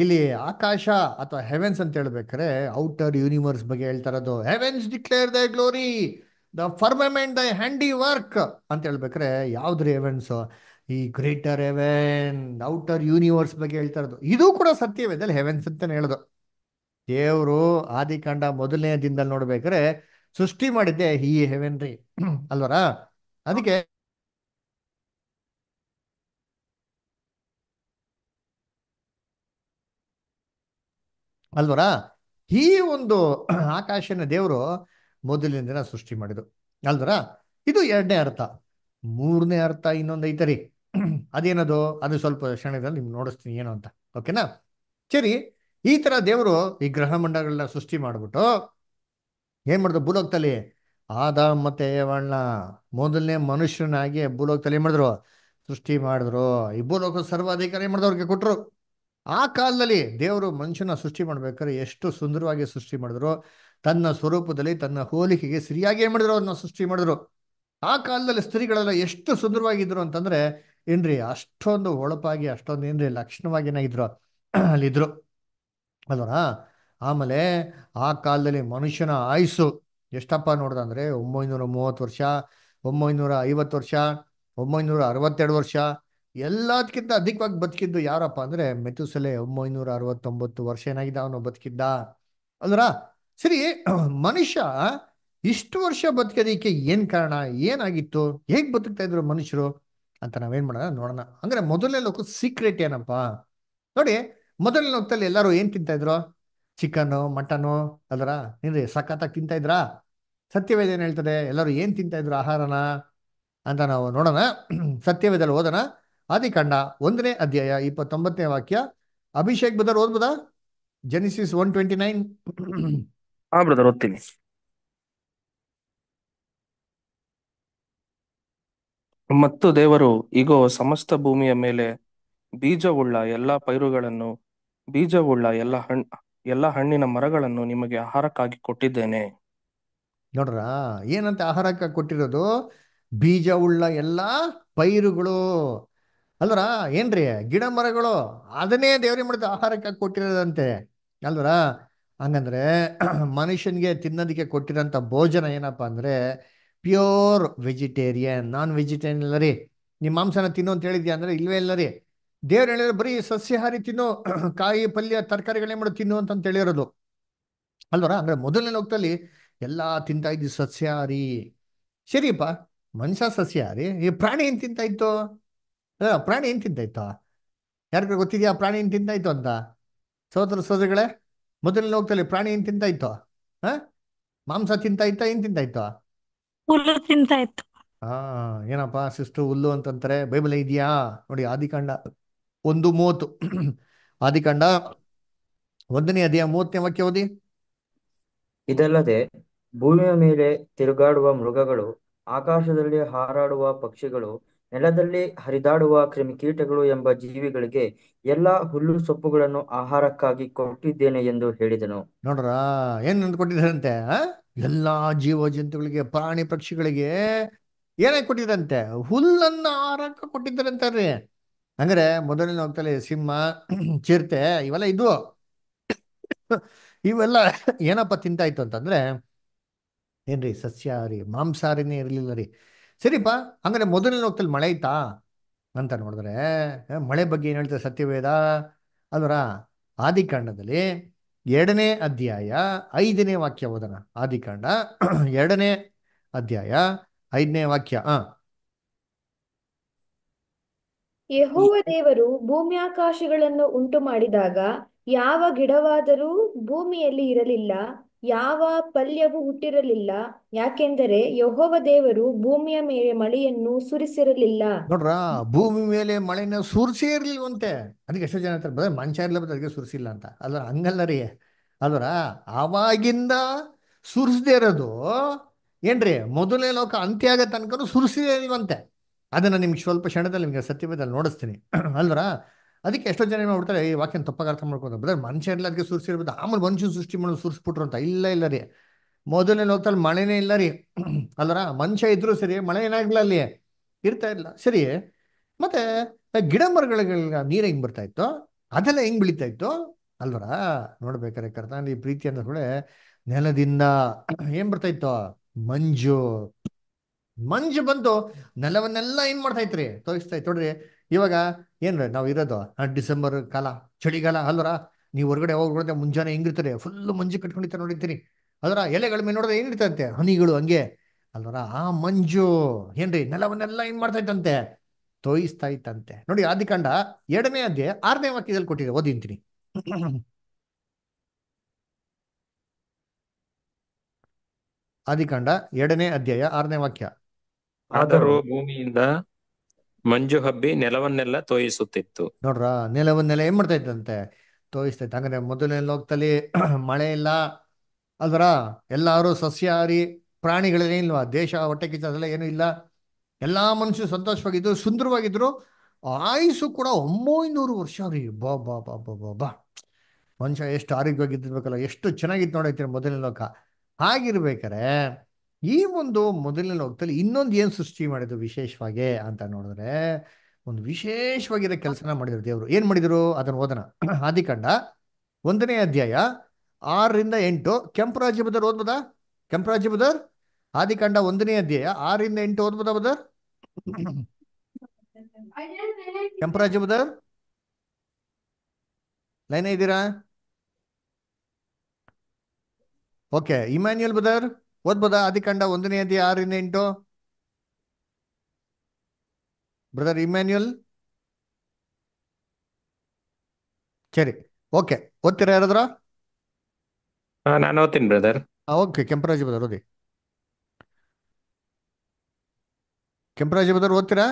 ಇಲ್ಲಿ ಆಕಾಶ ಅಥವಾ ಹೆವೆನ್ಸ್ ಅಂತ ಹೇಳ್ಬೇಕಾರೆ ಔಟರ್ ಯೂನಿವರ್ಸ್ ಬಗ್ಗೆ ಹೇಳ್ತಾ ಇರೋದು heavens declare the glory the firmament the handiwork ಅಂತ ಹೇಳ್ಬೇಕಾರೆ ಯಾವ್ದ್ರಿ ಹೆವೆನ್ಸ್ ಈ ಗ್ರೇಟರ್ ಹೆವೆನ್ ಔಟರ್ ಯೂನಿವರ್ಸ್ ಬಗ್ಗೆ ಹೇಳ್ತಾ ಇರೋದು ಇದು ಕೂಡ ಸತ್ಯವೇ ಅದಲ್ಲಿ ಹೆವೆನ್ಸ್ ಅಂತಾನೆ ಹೇಳೋದು ದೇವರು ಆದಿಕಾಂಡ ಮೊದಲನೇ ದಿನದಲ್ಲಿ ನೋಡ್ಬೇಕ್ರೆ ಸೃಷ್ಟಿ ಮಾಡಿದ್ದೆ ಈ ಹೆವೆನ್ರಿ ಅಲ್ವರ ಅದಕ್ಕೆ ಅಲ್ವರ ಈ ಒಂದು ಆಕಾಶನ ದೇವರು ಮೊದಲಿನ ದಿನ ಸೃಷ್ಟಿ ಮಾಡಿದ್ರು ಅಲ್ವರ ಇದು ಎರಡನೇ ಅರ್ಥ ಮೂರನೇ ಅರ್ಥ ಇನ್ನೊಂದು ಐತರಿ ಅದೇನದು ಅದು ಸ್ವಲ್ಪ ಕ್ಷಣದಲ್ಲಿ ನಿಮ್ಗೆ ನೋಡಿಸ್ತೀನಿ ಏನು ಅಂತ ಓಕೆನಾ ಸರಿ ಈ ತರ ದೇವರು ಈ ಗ್ರಹ ಮಂಡಲಗಳನ್ನ ಸೃಷ್ಟಿ ಮಾಡ್ಬಿಟ್ಟು ಏನ್ ಮಾಡಿದ್ರು ಭೂಲೋಕದಲ್ಲಿ ಆದ ಮತ್ತೆ ಏವಣ್ಣ ಮೊದಲನೇ ಮನುಷ್ಯನಾಗಿ ಭೂಲೋಕದಲ್ಲಿ ಏನ್ ಮಾಡಿದ್ರು ಸೃಷ್ಟಿ ಮಾಡಿದ್ರು ಈ ಭೂಲೋಕ ಸರ್ವಾಧಿಕಾರಿ ಏನ್ ಮಾಡಿದ್ರು ಅವ್ರಿಗೆ ಕೊಟ್ಟರು ಆ ಕಾಲದಲ್ಲಿ ದೇವರು ಮನುಷ್ಯನ ಸೃಷ್ಟಿ ಮಾಡ್ಬೇಕಾದ್ರೆ ಎಷ್ಟು ಸುಂದರವಾಗಿ ಸೃಷ್ಟಿ ಮಾಡಿದ್ರು ತನ್ನ ಸ್ವರೂಪದಲ್ಲಿ ತನ್ನ ಹೋಲಿಕೆಗೆ ಸರಿಯಾಗಿ ಏನು ಮಾಡಿದ್ರು ಅವ್ರನ್ನ ಸೃಷ್ಟಿ ಮಾಡಿದ್ರು ಆ ಕಾಲದಲ್ಲಿ ಸ್ತ್ರೀಗಳೆಲ್ಲ ಎಷ್ಟು ಸುಂದರವಾಗಿದ್ರು ಅಂತಂದ್ರೆ ಏನ್ರಿ ಅಷ್ಟೊಂದು ಒಳಪಾಗಿ ಅಷ್ಟೊಂದು ಏನ್ರಿ ಲಕ್ಷಣವಾಗಿ ಏನಾಗಿದ್ರು ಅಲ್ಲಿದ್ರು ಅಲ್ವನಾ ಆಮೇಲೆ ಆ ಕಾಲದಲ್ಲಿ ಮನುಷ್ಯನ ಆಯಸ್ಸು ಎಷ್ಟಪ್ಪ ನೋಡ್ದಂದ್ರೆ ಒಂಬೈನೂರ ಮೂವತ್ತು ವರ್ಷ ಒಂಬೈನೂರ ಐವತ್ತು ವರ್ಷ ಒಂಬೈನೂರ ಅರವತ್ತೆರಡು ವರ್ಷ ಎಲ್ಲದಕ್ಕಿಂತ ಅಧಿಕವಾಗಿ ಬದುಕಿದ್ದು ಯಾರಪ್ಪ ಅಂದ್ರೆ ಮೆತುಸಲೆ ಒಂಬೈನೂರ ಅರವತ್ತೊಂಬತ್ತು ವರ್ಷ ಏನಾಗಿದ್ದ ಅವನು ಬದುಕಿದ್ದ ಅಲ್ರ ಸರಿ ಮನುಷ್ಯ ಇಷ್ಟು ವರ್ಷ ಬದುಕೋದಕ್ಕೆ ಏನು ಕಾರಣ ಏನಾಗಿತ್ತು ಹೇಗೆ ಬದುಕ್ತಾ ಇದ್ರು ಮನುಷ್ಯರು ಅಂತ ನಾವೇನು ಮಾಡೋಣ ನೋಡೋಣ ಅಂದ್ರೆ ಮೊದಲನೇ ಲೋಕ ಸೀಕ್ರೆಟ್ ಏನಪ್ಪ ನೋಡಿ ಮೊದಲನೇ ಹೊತ್ತಲ್ಲಿ ಎಲ್ಲರೂ ಏನು ತಿಂತಾ ಇದ್ರು ಚಿಕನ್ ಮಟನ್ ಅದರ ಏನ್ರಿ ಸಖತ್ತಾಗಿ ತಿಂತಾ ಇದ್ರಾ ಸತ್ಯವೇದ ಏನು ಹೇಳ್ತದೆ ಎಲ್ಲರೂ ಏನು ತಿಂತಾ ಇದ್ರು ಆಹಾರನ ಅಂತ ನಾವು ನೋಡೋಣ ಸತ್ಯವೇದಲ್ಲಿ ಓದೋಣ ಆದಿಕಾಂಡ ಒಂದನೇ ಅಧ್ಯಾಯ ಇಪ್ಪತ್ತೊಂಬತ್ತನೇ ವಾಕ್ಯ ಅಭಿಷೇಕ್ ಬ್ರದರ್ ಓದ್ಬೋದಾ ಜೆನಿಸಿಸ್ ಒನ್ ಟ್ವೆಂಟಿ ನೈನ್ ಹಾ ಬ್ರದರ್ ಓದ್ತೀನಿ ಮತ್ತು ದೇವರು ಈಗ ಸಮಸ್ತ ಭೂಮಿಯ ಮೇಲೆ ಬೀಜವುಳ್ಳ ಎಲ್ಲಾ ಪೈರುಗಳನ್ನು ಬೀಜವುಳ್ಳ ಎಲ್ಲ ಹಣ್ ಎಲ್ಲ ಹಣ್ಣಿನ ಮರಗಳನ್ನು ನಿಮಗೆ ಆಹಾರಕ್ಕಾಗಿ ಕೊಟ್ಟಿದ್ದೇನೆ ನೋಡ್ರ ಏನಂತ ಆಹಾರಕ್ಕಾಗಿ ಕೊಟ್ಟಿರೋದು ಬೀಜವುಳ್ಳ ಎಲ್ಲ ಪೈರುಗಳು ಅಲ್ರ ಏನ್ರಿ ಗಿಡ ಮರಗಳು ಅದನ್ನೇ ದೇವ್ರಿ ಮಾಡಿದ ಆಹಾರಕ್ಕಾಗಿ ಕೊಟ್ಟಿರೋದಂತೆ ಅಲ್ವರ ಹಂಗಂದ್ರೆ ಮನುಷ್ಯನಿಗೆ ತಿನ್ನೋದಕ್ಕೆ ಕೊಟ್ಟಿರೋಂಥ ಭೋಜನ ಏನಪ್ಪ ಅಂದ್ರೆ ಪ್ಯೂರ್ ವೆಜಿಟೇರಿಯನ್ ನಾನ್ ವೆಜಿಟೇರಿಯನ್ ಇಲ್ಲ ರೀ ನಿಮ್ಮ ಮಾಂಸನ ತಿನ್ನು ಅಂತ ಹೇಳಿದ್ಯಾ ಅಂದ್ರೆ ಇಲ್ವೇ ಇಲ್ಲ ರೀ ದೇವ್ರು ಹೇಳಿದ್ರೆ ಬರೀ ಸಸ್ಯಾಹಾರಿ ತಿನ್ನೋ ಕಾಯಿ ಪಲ್ಯ ತರಕಾರಿಗಳೇ ಮಾಡೋ ತಿನ್ನು ಅಂತ ಹೇಳಿರೋದು ಅಲ್ವರ ಅಂದ್ರೆ ಮೊದಲನೇ ಲೋಕದಲ್ಲಿ ಎಲ್ಲಾ ತಿಂತಾ ಇದ್ದು ಸಸ್ಯಾಹಾರಿ ಸರಿಯಪ್ಪ ಮನುಷ್ಯ ಸಸ್ಯಾಹಾರಿ ಈ ಪ್ರಾಣಿ ಏನ್ ತಿಂತಾ ಇತ್ತು ಪ್ರಾಣಿ ಏನ್ ತಿಂತಾ ಇತ್ತು ಯಾರಿಗ ಗೊತ್ತಿದ್ಯಾ ಪ್ರಾಣಿ ಏನ್ ತಿಂತಾ ಇತ್ತು ಅಂತ ಸೋದರ ಸೋದರಿಗಳೇ ಮೊದಲನೇ ಲೋಕದಲ್ಲಿ ಪ್ರಾಣಿ ಏನ್ ತಿಂತಾ ಇತ್ತು ಹ ಮಾಂಸ ತಿಂತಾ ಇತ್ತ ಏನ್ ತಿಂತಾ ಇತ್ತು ಹುಲ್ಲು ತಿಂತಾ ಇತ್ತು ಹಾ ಏನಪ್ಪಾ ಸಿಸ್ಟು ಹುಲ್ಲು ಅಂತಂತಾರೆ ಬೈಬಲ್ ಇದೆಯಾ ನೋಡಿ ಆದಿಕಾಂಡ ಒಂದು ಮೂವತ್ತು ಆದಿಕಾಂಡ ಒಂದನೇ ಅಧ್ಯಾಯ ಮೂವತ್ತನೇ ವಾಕ್ಯ ಓದಿ ಇದಲ್ಲದೆ ಭೂಮಿಯ ಮೇಲೆ ತಿರುಗಾಡುವ ಮೃಗಗಳು ಆಕಾಶದಲ್ಲಿ ಹಾರಾಡುವ ಪಕ್ಷಿಗಳು ನೆಲದಲ್ಲಿ ಹರಿದಾಡುವ ಕ್ರಿಮಿಕೀಟಗಳು ಎಂಬ ಜೀವಿಗಳಿಗೆ ಎಲ್ಲಾ ಹುಲ್ಲು ಸೊಪ್ಪುಗಳನ್ನು ಆಹಾರಕ್ಕಾಗಿ ಕೊಟ್ಟಿದ್ದೇನೆ ಎಂದು ಹೇಳಿದನು ನೋಡ್ರ ಏನ್ ಕೊಟ್ಟಿದ್ದಾರಂತೆ ಎಲ್ಲಾ ಜೀವ ಜಂತುಗಳಿಗೆ ಪ್ರಾಣಿ ಪಕ್ಷಿಗಳಿಗೆ ಏನೇ ಕೊಟ್ಟಿದಂತೆ ಹುಲ್ಲನ್ನ ಆಹಾರಕ್ಕೆ ಕೊಟ್ಟಿದ್ದಾರಂತಾರ್ರಿ ಅಂದರೆ ಮೊದಲಿನ ಹೋಗ್ತಲೇ ಸಿಂಹ ಚಿರತೆ ಇವೆಲ್ಲ ಇದ್ವು ಇವೆಲ್ಲ ಏನಪ್ಪ ತಿಂತಾಯ್ತು ಅಂತಂದರೆ ಏನ್ರಿ ಸಸ್ಯಾಹಾರಿ ಮಾಂಸಾಹಾರಿನೇ ಇರಲಿಲ್ಲ ರೀ ಸರಿಪ್ಪ ಹಂಗಾರೆ ಮೊದಲಿನ ಹೋಗ್ತಲ್ಲಿ ಮಳೆ ಐತಾ ಅಂತ ನೋಡಿದ್ರೆ ಮಳೆ ಬಗ್ಗೆ ಏನು ಹೇಳ್ತಾರೆ ಸತ್ಯವೇದ ಅದರ ಆದಿಕಾಂಡದಲ್ಲಿ ಎರಡನೇ ಅಧ್ಯಾಯ ಐದನೇ ವಾಕ್ಯ ಓದೋಣ ಆದಿಕಾಂಡ ಎರಡನೇ ಅಧ್ಯಾಯ ಐದನೇ ವಾಕ್ಯ ಹಾಂ ಯಹೋವ ದೇವರು ಭೂಮ್ಯಾಕಾಶಗಳನ್ನು ಉಂಟು ಮಾಡಿದಾಗ ಯಾವ ಗಿಡವಾದರೂ ಭೂಮಿಯಲ್ಲಿ ಇರಲಿಲ್ಲ ಯಾವ ಪಲ್ಯವೂ ಹುಟ್ಟಿರಲಿಲ್ಲ ಯಾಕೆಂದರೆ ಯಹೋವ ದೇವರು ಭೂಮಿಯ ಮೇಲೆ ಮಳೆಯನ್ನು ಸುರಿಸಿರಲಿಲ್ಲ ನೋಡ್ರ ಭೂಮಿ ಮೇಲೆ ಮಳೆನ ಸುರಿಸಿ ಇರ್ಲಿಲ್ವಂತೆ ಅದಕ್ಕೆ ಎಷ್ಟೋ ಜನ ಹತ್ರ ಬರೀ ಮಂಚ ಇರ್ಲ ಅದಕ್ಕೆ ಸುರಿಸಿಲ್ಲ ಅಂತ ಅದ್ರ ಹಂಗಲ್ಲ ರೀ ಅದರ ಆವಾಗಿಂದ ಸುರಿಸದೇ ಇರೋದು ಏನ್ರಿ ಮೊದಲನೇ ಲೋಕ ಅಂತ್ಯಾಗ ಆಗ ತನಕ ಸುರಿಸಿದೆ ಅದನ್ನು ನಿಮ್ಗೆ ಸ್ವಲ್ಪ ಕ್ಷಣದಲ್ಲಿ ನಿಮಗೆ ಸತ್ಯವೇದಲ್ಲಿ ನೋಡಿಸ್ತೀನಿ ಅಲ್ವರ ಅದಕ್ಕೆ ಎಷ್ಟೋ ಜನ ಏನು ಈ ವಾಕ್ಯನ ತಪ್ಪಾಗ ಅರ್ಥ ಮಾಡ್ಕೊಂಡು ಬ್ರದರ್ ಮನುಷ್ಯ ಎಲ್ಲ ಅದಕ್ಕೆ ಸುರಿಸಿರ್ಬೋದು ಆಮೇಲೆ ಮನುಷ್ಯ ಸೃಷ್ಟಿ ಮಾಡೋದು ಸುರಿಸ್ಬಿಟ್ರು ಅಂತ ಇಲ್ಲ ಇಲ್ಲ ರೀ ಮೊದಲನೇ ಹೋಗ್ತಾರೆ ಮಳೆನೇ ಇಲ್ಲ ರೀ ಅಲ್ಲರ ಮನುಷ್ಯ ಇದ್ರೂ ಸರಿ ಮಳೆ ಏನಾಗ್ಲಿಲ್ಲ ಅಲ್ಲಿ ಇರ್ತಾ ಇಲ್ಲ ಸರಿ ಮತ್ತೆ ಗಿಡ ಮರಗಳಿಗೆಲ್ಲ ನೀರು ಹೆಂಗೆ ಬರ್ತಾ ಇತ್ತು ಅದೆಲ್ಲ ಹೆಂಗ್ ಬೆಳೀತಾ ಇತ್ತು ಅಲ್ವರ ನೋಡ್ಬೇಕಾರೆ ಕರ್ತ ಈ ಪ್ರೀತಿ ಅಂದ್ರೆ ಕೂಡ ನೆಲದಿಂದ ಏನ್ ಬರ್ತಾ ಇತ್ತು ಮಂಜು ಮಂಜು ಬಂದು ನೆಲವನ್ನೆಲ್ಲ ಏನ್ ಮಾಡ್ತಾ ಇತ್ರಿ ತೋರಿಸ್ತಾ ಇತ್ತು ನೋಡ್ರಿ ಇವಾಗ ಏನ್ರಿ ನಾವು ಇರೋದು ಡಿಸೆಂಬರ್ ಕಾಲ ಚಳಿಗಾಲ ಅಲ್ವರ ನೀವು ಹೊರಗಡೆ ಹೋಗ್ಬಿಡುತ್ತೆ ಮುಂಜಾನೆ ಹೆಂಗಿರ್ತಾರೆ ಫುಲ್ ಮಂಜು ಕಟ್ಕೊಂಡಿತ್ತ ನೋಡಿರ್ತೀನಿ ಅದರ ಎಲೆಗಳ ಮೇಲೆ ನೋಡಿದ್ರೆ ಏನಿರ್ತಂತೆ ಹನಿಗಳು ಹಂಗೆ ಅಲ್ವರ ಆ ಮಂಜು ಏನ್ರಿ ನೆಲವನ್ನೆಲ್ಲ ಏನ್ ಮಾಡ್ತಾ ಇತ್ತಂತೆ ತೋಯಿಸ್ತಾ ಇತ್ತಂತೆ ನೋಡಿ ಆದಿಕಾಂಡ ಎರಡನೇ ಅಧ್ಯಾಯ ಆರನೇ ವಾಕ್ಯದಲ್ಲಿ ಕೊಟ್ಟಿದೆ ಓದಿಂತೀನಿ ಆದಿಕಾಂಡ ಎರಡನೇ ಅಧ್ಯಾಯ ಆರನೇ ವಾಕ್ಯ ಆದರೂ ಭೂಮಿಯಿಂದ ಮಂಜು ಹಬ್ಬಿ ನೆಲವನ್ನೆಲ್ಲ ತೋಯಿಸುತ್ತಿತ್ತು ನೋಡ್ರ ನೆಲವನ್ನೆಲ್ಲ ಏನ್ ಮಾಡ್ತಾ ಇದ್ದಂತೆ ತೋಯಿಸ್ತೈತೆ ಹಂಗಂದ್ರೆ ಮೊದಲನೇ ಲೋಕದಲ್ಲಿ ಮಳೆ ಇಲ್ಲ ಅಲ್ವರ ಎಲ್ಲಾರು ಸಸ್ಯಹಾರಿ ಪ್ರಾಣಿಗಳೇನೇ ಇಲ್ವಾ ದೇಶ ಹೊಟ್ಟೆ ಕಿಚ್ಚ ಅದೆಲ್ಲ ಏನೂ ಇಲ್ಲ ಎಲ್ಲಾ ಮನುಷ್ಯರು ಸಂತೋಷವಾಗಿದ್ರು ಸುಂದರವಾಗಿದ್ರು ಆಯುಸು ಕೂಡ ಒಂಬೈನೂರು ವರ್ಷ ರೀ ಬಾ ಬಾ ಬಾ ಬಾ ಬಾ ಬಾ ಮನುಷ್ಯ ಎಷ್ಟು ಆರೋಗ್ಯವಾಗಿದ್ದಿರ್ಬೇಕಲ್ಲ ಎಷ್ಟು ಚೆನ್ನಾಗಿತ್ತು ನೋಡೈತಿ ಮೊದಲನೇ ಲೋಕ ಆಗಿರ್ಬೇಕಾರೆ ಈ ಒಂದು ಮೊದಲನೇ ಲೋಕದಲ್ಲಿ ಇನ್ನೊಂದು ಏನು ಸೃಷ್ಟಿ ಮಾಡಿದ್ರು ವಿಶೇಷವಾಗಿ ಅಂತ ನೋಡಿದ್ರೆ ಒಂದು ವಿಶೇಷವಾಗಿರ ಕೆಲಸನ ಮಾಡಿದ್ರು ದೇವರು ಏನ್ ಮಾಡಿದ್ರು ಅದನ್ನು ಓದನ ಆದಿಕಂಡ ಒಂದನೇ ಅಧ್ಯಾಯ ಆರರಿಂದ ಎಂಟು ರಾಜ್ಯ ಬದರ್ ಓದ್ಬೋದಾ ರಾಜ್ಯ ಬದರ್ ಆದಿಕಾಂಡ ಒಂದನೇ ಅಧ್ಯಾಯ ಆರರಿಂದ ಎಂಟು ಓದ್ಬೋದಾ ಬದರ್ ರಾಜ್ಯ ಬದರ್ ಲೈನ್ ಇದ್ದೀರಾ ಓಕೆ ಇಮ್ಯಾನ್ಯಲ್ ಬದರ್ ಓದ್ಬೋದಾ ಆದಿಕಾಂಡ ಒಂದನೇ ಅಧ್ಯಾಯ ಆರಿಂದ ಎಂಟು ಬ್ರದರ್ ಇಮ್ಯಾನ್ಯುಯಲ್ ಸರಿ ಓಕೆ ಓದ್ತೀರಾ ಯಾರಾದ್ರ ನಾನು ಓದ್ತೀನಿ ಬ್ರದರ್ ಓಕೆ ಕೆಂಪರಾಜ್ ಬ್ರದರ್ ಓದಿ ಕೆಂಪರಾಜ್ ಬ್ರದರ್ ಓದ್ತೀರಾ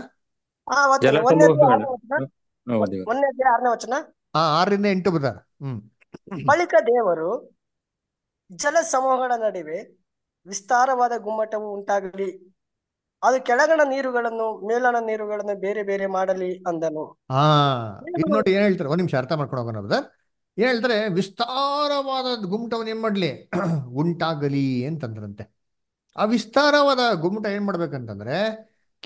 ಆರರಿಂದ ಎಂಟು ಬ್ರದರ್ ಬಳಿಕ ದೇವರು ಜಲ ಸಮೂಹಗಳ ನಡುವೆ ವಿಸ್ತಾರವಾದ ಗುಮ್ಮಟವು ಉಂಟಾಗಲಿ ಅದು ಕೆಳಗಣ ನೀರುಗಳನ್ನು ಮೇಲಣ ನೀರುಗಳನ್ನು ಬೇರೆ ಬೇರೆ ಮಾಡಲಿ ಅಂದನು ಇದು ನೋಡಿ ಹೇಳ್ತಾರೆ ಒಂದ್ ನಿಮಿಷ ಅರ್ಥ ಮಾಡ್ಕೊಂಡು ಹೋಗೋಣ ಬ್ರದರ್ ಏನ್ ಹೇಳ್ತಾರೆ ವಿಸ್ತಾರವಾದ ಗುಮ್ಮಟವನ್ನು ಏನ್ ಮಾಡ್ಲಿ ಉಂಟಾಗಲಿ ಅಂತಂದ್ರಂತೆ ಆ ವಿಸ್ತಾರವಾದ ಗುಮ್ಮಟ ಏನ್ ಮಾಡ್ಬೇಕಂತಂದ್ರೆ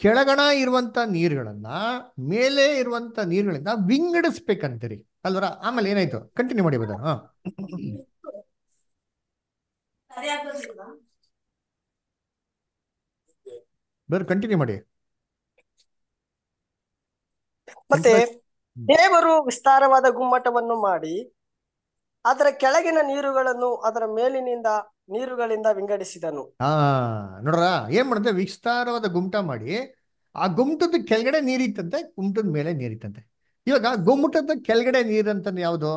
ಕೆಳಗಣ ಇರುವಂತ ನೀರುಗಳನ್ನ ಮೇಲೆ ಇರುವಂತ ನೀರುಗಳಿಂದ ವಿಂಗಡಿಸ್ಬೇಕಂತೀರಿ ಅಲ್ವರ ಆಮೇಲೆ ಏನಾಯ್ತು ಕಂಟಿನ್ಯೂ ಮಾಡಿ ಬದ ಬೇರೆ ಕಂಟಿನ್ಯೂ ಮಾಡಿ ಮತ್ತೆ ದೇವರು ವಿಸ್ತಾರವಾದ ಗುಮ್ಮಟವನ್ನು ಮಾಡಿ ಅದರ ಕೆಳಗಿನ ನೀರುಗಳನ್ನು ಅದರ ಮೇಲಿನಿಂದ ನೀರುಗಳಿಂದ ವಿಂಗಡಿಸಿದನು ಹಾ ನೋಡ್ರ ಏನ್ ಮಾಡಿದ್ರೆ ವಿಸ್ತಾರವಾದ ಗುಮ್ಟ ಮಾಡಿ ಆ ಗುಮ್ಟದ ಕೆಳಗಡೆ ನೀರಿತ್ತಂತೆ ಗುಮ್ಟದ ಮೇಲೆ ನೀರಿತ್ತಂತೆ ಇವಾಗ ಗುಮ್ಮಟದ ಕೆಳಗಡೆ ಅಂತ ಯಾವುದು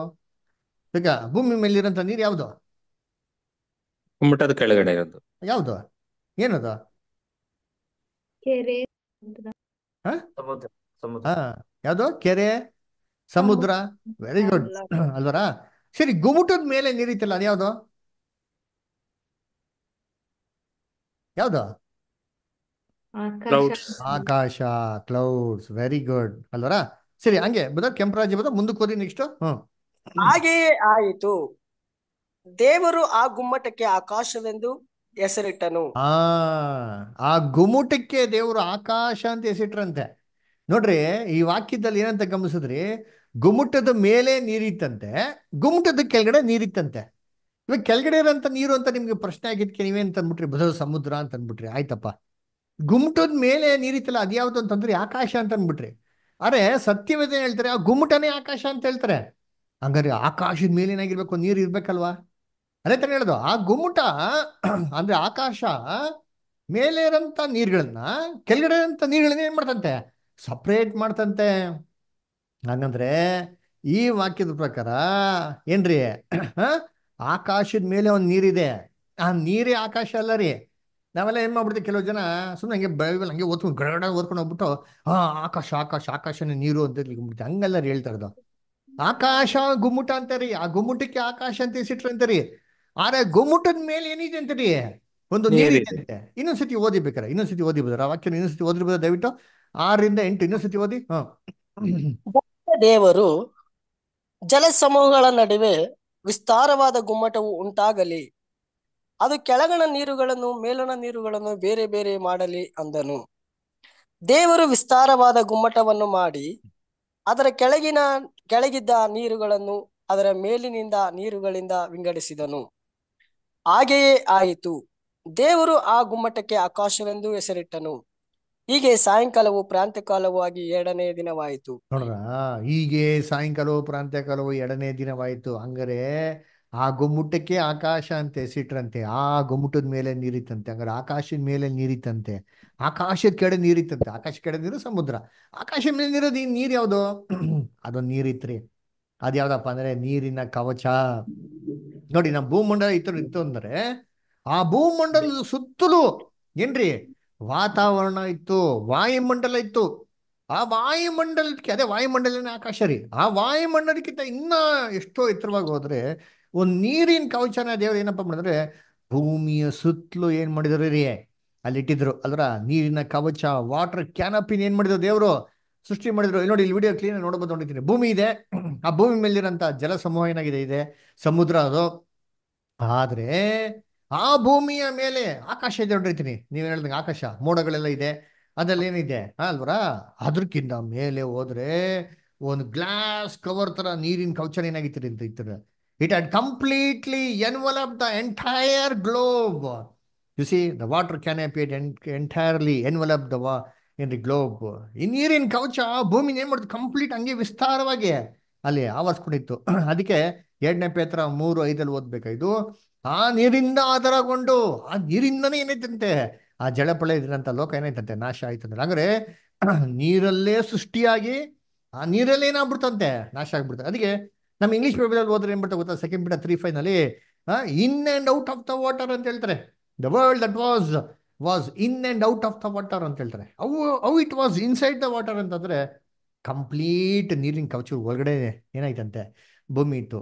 ಈಗ ಭೂಮಿ ಮೇಲಿರಂತ ನೀರು ಯಾವುದು ಗುಮ್ಮಟದ ಕೆಳಗಡೆ ಯಾವ್ದು ಯಾವುದು ಏನದು ಕೆರೆ ಕೆರೆ ಸಮುದ್ರ ವೆರಿ ಗುಡ್ ಅಲ್ವರ ಸರಿ ಗುಮುಟದ ಮೇಲೆ ನೀರಿತಿಲ್ಲ ಅದ್ಯಾವ್ದು ಯಾವ್ದು ಆಕಾಶ ಕ್ಲೌಡ್ಸ್ ವೆರಿ ಗುಡ್ ಅಲ್ವರಾ ಸರಿ ಹಂಗೆ ಬದ ಕೆಂಪರಾಜಿ ಬದ ಮುಂದಕ್ಕೆ ಹೋದ್ರಿ ನೆಕ್ಸ್ಟ್ ಹಾಗೆಯೇ ಆಯಿತು ದೇವರು ಆ ಗುಮ್ಮಟಕ್ಕೆ ಆಕಾಶವೆಂದು ಹೆಸರಿಟ್ಟನು ಆ ಗುಮುಟಕ್ಕೆ ದೇವರು ಆಕಾಶ ಅಂತ ಹೆಸರಿಟ್ರಂತೆ ನೋಡ್ರಿ ಈ ವಾಕ್ಯದಲ್ಲಿ ಏನಂತ ಗಮನಿಸಿದ್ರಿ ಗುಮುಟದ ಮೇಲೆ ನೀರಿತ್ತಂತೆ ಗುಮುಟದ ಕೆಳಗಡೆ ನೀರಿತ್ತಂತೆ ಇವಾಗ ಕೆಳಗಡೆ ಇರೋಂಥ ನೀರು ಅಂತ ನಿಮ್ಗೆ ಪ್ರಶ್ನೆ ಆಗಿದ್ಕೆ ಅಂತ ಅನ್ಬಿಟ್ರಿ ಬದಲ ಸಮುದ್ರ ಅಂತ ಅನ್ಬಿಟ್ರಿ ಆಯ್ತಪ್ಪ ಗುಮಟದ್ ಮೇಲೆ ನೀರಿತ್ತಲ್ಲ ಅದ್ಯಾವುದು ಅಂತಂದ್ರೆ ಆಕಾಶ ಅಂತ ಅನ್ಬಿಟ್ರಿ ಅರೆ ಸತ್ಯವೇದ ಹೇಳ್ತಾರೆ ಆ ಗುಮುಟನೇ ಆಕಾಶ ಅಂತ ಹೇಳ್ತಾರೆ ಹಂಗಾರೆ ಆಕಾಶದ ಮೇಲೆ ಏನಾಗಿರ್ಬೇಕು ನೀರು ಇರ್ಬೇಕಲ್ವಾ ಅದೇ ತಾನೆ ಹೇಳೋದು ಆ ಗುಮ್ಮಟ ಅಂದ್ರೆ ಆಕಾಶ ಮೇಲೇರಂತ ನೀರುಗಳನ್ನ ಕೆಳಗಡೆ ಇರೋಂಥ ನೀರುಗಳನ್ನ ಏನು ಮಾಡ್ತಂತೆ ಸಪ್ರೇಟ್ ಮಾಡ್ತಂತೆ ಹಂಗಂದ್ರೆ ಈ ವಾಕ್ಯದ ಪ್ರಕಾರ ಏನ್ರಿ ಆಕಾಶದ ಮೇಲೆ ಒಂದು ನೀರಿದೆ ಆ ನೀರೇ ಆಕಾಶ ಅಲ್ಲ ರೀ ನಾವೆಲ್ಲ ಏನು ಮಾಡ್ಬಿಡ್ತೀವಿ ಕೆಲವು ಜನ ಸುಮ್ಮನೆ ಹಂಗೆ ಬೆಳಗ್ಗೆ ಹಂಗೆ ಓದ್ಕೊಂಡು ಗಡ ಓದ್ಕೊಂಡು ಹೋಗ್ಬಿಟ್ಟು ಹಾ ಆಕಾಶ ಆಕಾಶ ಆಕಾಶನೇ ನೀರು ಅಂತ ಗುಮ್ಬಿಟ್ಟು ಹಂಗಲ್ಲ ರೀ ಹೇಳ್ತಾ ಇರೋದು ಆಕಾಶ ಗುಮ್ಮುಟ ರೀ ಆ ಗುಮ್ಮಟಕ್ಕೆ ಆಕಾಶ ಅಂತ ಹೆಸಿಟ್ರು ರೀ ಆದ್ರೆ ಗೊಮ್ಮುಟದ ಮೇಲೆ ಏನಿದೆ ಅಂತರಿ ಒಂದು ನೀರಿದೆ ಅಂತೆ ಇನ್ನೊಂದ್ಸತಿ ಓದಿಬೇಕಾರೆ ಇನ್ನೊಂದ್ಸತಿ ಓದಿಬಹುದು ಆ ವಾಕ್ಯ ಇನ್ನೊಂದ್ಸತಿ ಓದಿರ್ಬೋದ ದಯವಿಟ್ಟು ಆರರಿಂದ ಎಂಟು ಸತಿ ಓದಿ ಹ ದೇವರು ಜಲ ಸಮೂಹಗಳ ನಡುವೆ ವಿಸ್ತಾರವಾದ ಗುಮ್ಮಟವು ಉಂಟಾಗಲಿ ಅದು ಕೆಳಗಣ ನೀರುಗಳನ್ನು ಮೇಲಣ ನೀರುಗಳನ್ನು ಬೇರೆ ಬೇರೆ ಮಾಡಲಿ ಅಂದನು ದೇವರು ವಿಸ್ತಾರವಾದ ಗುಮ್ಮಟವನ್ನು ಮಾಡಿ ಅದರ ಕೆಳಗಿನ ಕೆಳಗಿದ್ದ ನೀರುಗಳನ್ನು ಅದರ ಮೇಲಿನಿಂದ ನೀರುಗಳಿಂದ ವಿಂಗಡಿಸಿದನು ಹಾಗೆಯೇ ಆಯಿತು ದೇವರು ಆ ಗುಮ್ಮಟಕ್ಕೆ ಆಕಾಶವೆಂದು ಹೆಸರಿಟ್ಟನು ಹೀಗೆ ಸಾಯಂಕಾಲವು ಪ್ರಾಂತ್ಯಕಾಲವೂ ಆಗಿ ಎರಡನೇ ದಿನವಾಯಿತು ಹೀಗೆ ಸಾಯಂಕಾಲವು ಪ್ರಾಂತ್ಯಕಾಲವು ಎರಡನೇ ದಿನವಾಯಿತು ಹಂಗಾರೆ ಆ ಗುಮ್ಮಟಕ್ಕೆ ಆಕಾಶ ಅಂತ ಹೆಸರಿಟ್ರಂತೆ ಆ ಗುಮ್ಮುಟದ ಮೇಲೆ ನೀರಿತ್ತಂತೆ ಹಂಗಾರೆ ಆಕಾಶದ ಮೇಲೆ ನೀರಿತ್ತಂತೆ ಆಕಾಶದ ಕೆಡೆ ನೀರಿತ್ತಂತೆ ಆಕಾಶ ಕೆಡೆ ನೀರು ಸಮುದ್ರ ಆಕಾಶ ಮೇಲೆ ನೀರೋದು ನೀರು ಯಾವುದು ಅದೊಂದು ನೀರಿತ್ರಿ ಅದ್ಯಾವ್ದಪ್ಪ ಅಂದ್ರೆ ನೀರಿನ ಕವಚ ನೋಡಿ ನಮ್ಮ ಭೂಮಂಡಲ ಈ ಇತ್ತು ಅಂದರೆ ಆ ಭೂಮಂಡಲದ ಸುತ್ತಲೂ ಏನ್ರಿ ವಾತಾವರಣ ಇತ್ತು ವಾಯುಮಂಡಲ ಇತ್ತು ಆ ವಾಯುಮಂಡಲಕ್ಕೆ ಅದೇ ವಾಯುಮಂಡಲನೇ ಆಕಾಶ ರೀ ಆ ವಾಯುಮಂಡಲಕ್ಕಿಂತ ಇನ್ನ ಎಷ್ಟೋ ಎತ್ತರವಾಗಿ ಹೋದ್ರೆ ಒಂದು ನೀರಿನ ಕವಚನ ದೇವರು ಏನಪ್ಪ ಮಾಡಿದ್ರೆ ಭೂಮಿಯ ಸುತ್ತಲೂ ಏನ್ ಮಾಡಿದ್ರು ರೀ ಅಲ್ಲಿಟ್ಟಿದ್ರು ಅಲ್ರ ನೀರಿನ ಕವಚ ವಾಟರ್ ಕ್ಯಾನಪಿನ ಏನ್ ಮಾಡಿದ್ರು ದೇವರು ಸೃಷ್ಟಿ ಮಾಡಿದ್ರು ಇಲ್ಲಿ ನೋಡಿ ಇಲ್ಲಿ ವಿಡಿಯೋ ಕ್ಲೀನ್ ನೋಡಬಹುದು ನೋಡಿದ್ದೀನಿ ಭೂಮಿ ಇದೆ ಆ ಭೂಮಿ ಮೇಲಿರೋಂಥ ಜಲ ಸಮೂಹ ಏನಾಗಿದೆ ಇದೆ ಸಮುದ್ರ ಅದು ಆದ್ರೆ ಆ ಭೂಮಿಯ ಮೇಲೆ ಆಕಾಶ ಇದೆ ನೋಡಿರ್ತೀನಿ ನೀವೇನು ಹೇಳಿದಂಗೆ ಆಕಾಶ ಮೋಡಗಳೆಲ್ಲ ಇದೆ ಅದರಲ್ಲಿ ಏನಿದೆ ಅಲ್ವರಾ ಅದಕ್ಕಿಂತ ಮೇಲೆ ಹೋದ್ರೆ ಒಂದು ಗ್ಲಾಸ್ ಕವರ್ ತರ ನೀರಿನ ಕವಚನ ಏನಾಗಿತ್ತು ಇತ್ತ it had completely envelop the entire globe you see the water can entirely envelop the in the globe ಈ ನೀರಿನ ಕವಚ ಭೂಮಿನ ಏನ್ ಮಾಡುದು ಕಂಪ್ಲೀಟ್ ಹಂಗೆ ವಿಸ್ತಾರವಾಗಿ ಅಲ್ಲಿ ಆವರಿಸ್ಕೊಂಡಿತ್ತು ಅದಕ್ಕೆ ಎರಡನೇ ಪೇತ್ರ ಮೂರು ಐದಲ್ಲಿ ಓದ್ಬೇಕಾಯ್ತು ಆ ನೀರಿಂದ ಆಧಾರಗೊಂಡು ಆ ನೀರಿಂದನೇ ಏನೈತಂತೆ ಆ ಜಳಪಳೆ ಇದ್ರಂತ ಲೋಕ ಏನೈತಂತೆ ನಾಶ ಆಯ್ತಂದ್ರೆ ಅಂದ್ರೆ ನೀರಲ್ಲೇ ಸೃಷ್ಟಿಯಾಗಿ ಆ ನೀರಲ್ಲೇ ಏನಾಗ್ಬಿಡ್ತಂತೆ ನಾಶ ಆಗ್ಬಿಡ್ತದೆ ಅದಕ್ಕೆ ನಮ್ಮ ಇಂಗ್ಲೀಷ್ ಪೇಪರಲ್ಲಿ ಓದ್ರೆ ಬಿಡ್ತಾ ಗೊತ್ತಾ ಸೆಕೆಂಡ್ ಪೀಡ ತ್ರೀ ನಲ್ಲಿ in and out of the water ಅಂತ ಹೇಳ್ತಾರೆ the world that was was in and out of the water ಅಂತ ಹೇಳ್ತಾರೆ ಅವು ಅವು it was inside the water ಅಂತಂದರೆ ಕಂಪ್ಲೀಟ್ ನೀರಿನ ಕವಚ ಒಳಗಡೆ ಏನಾಯ್ತಂತೆ ಭೂಮಿ ಇತ್ತು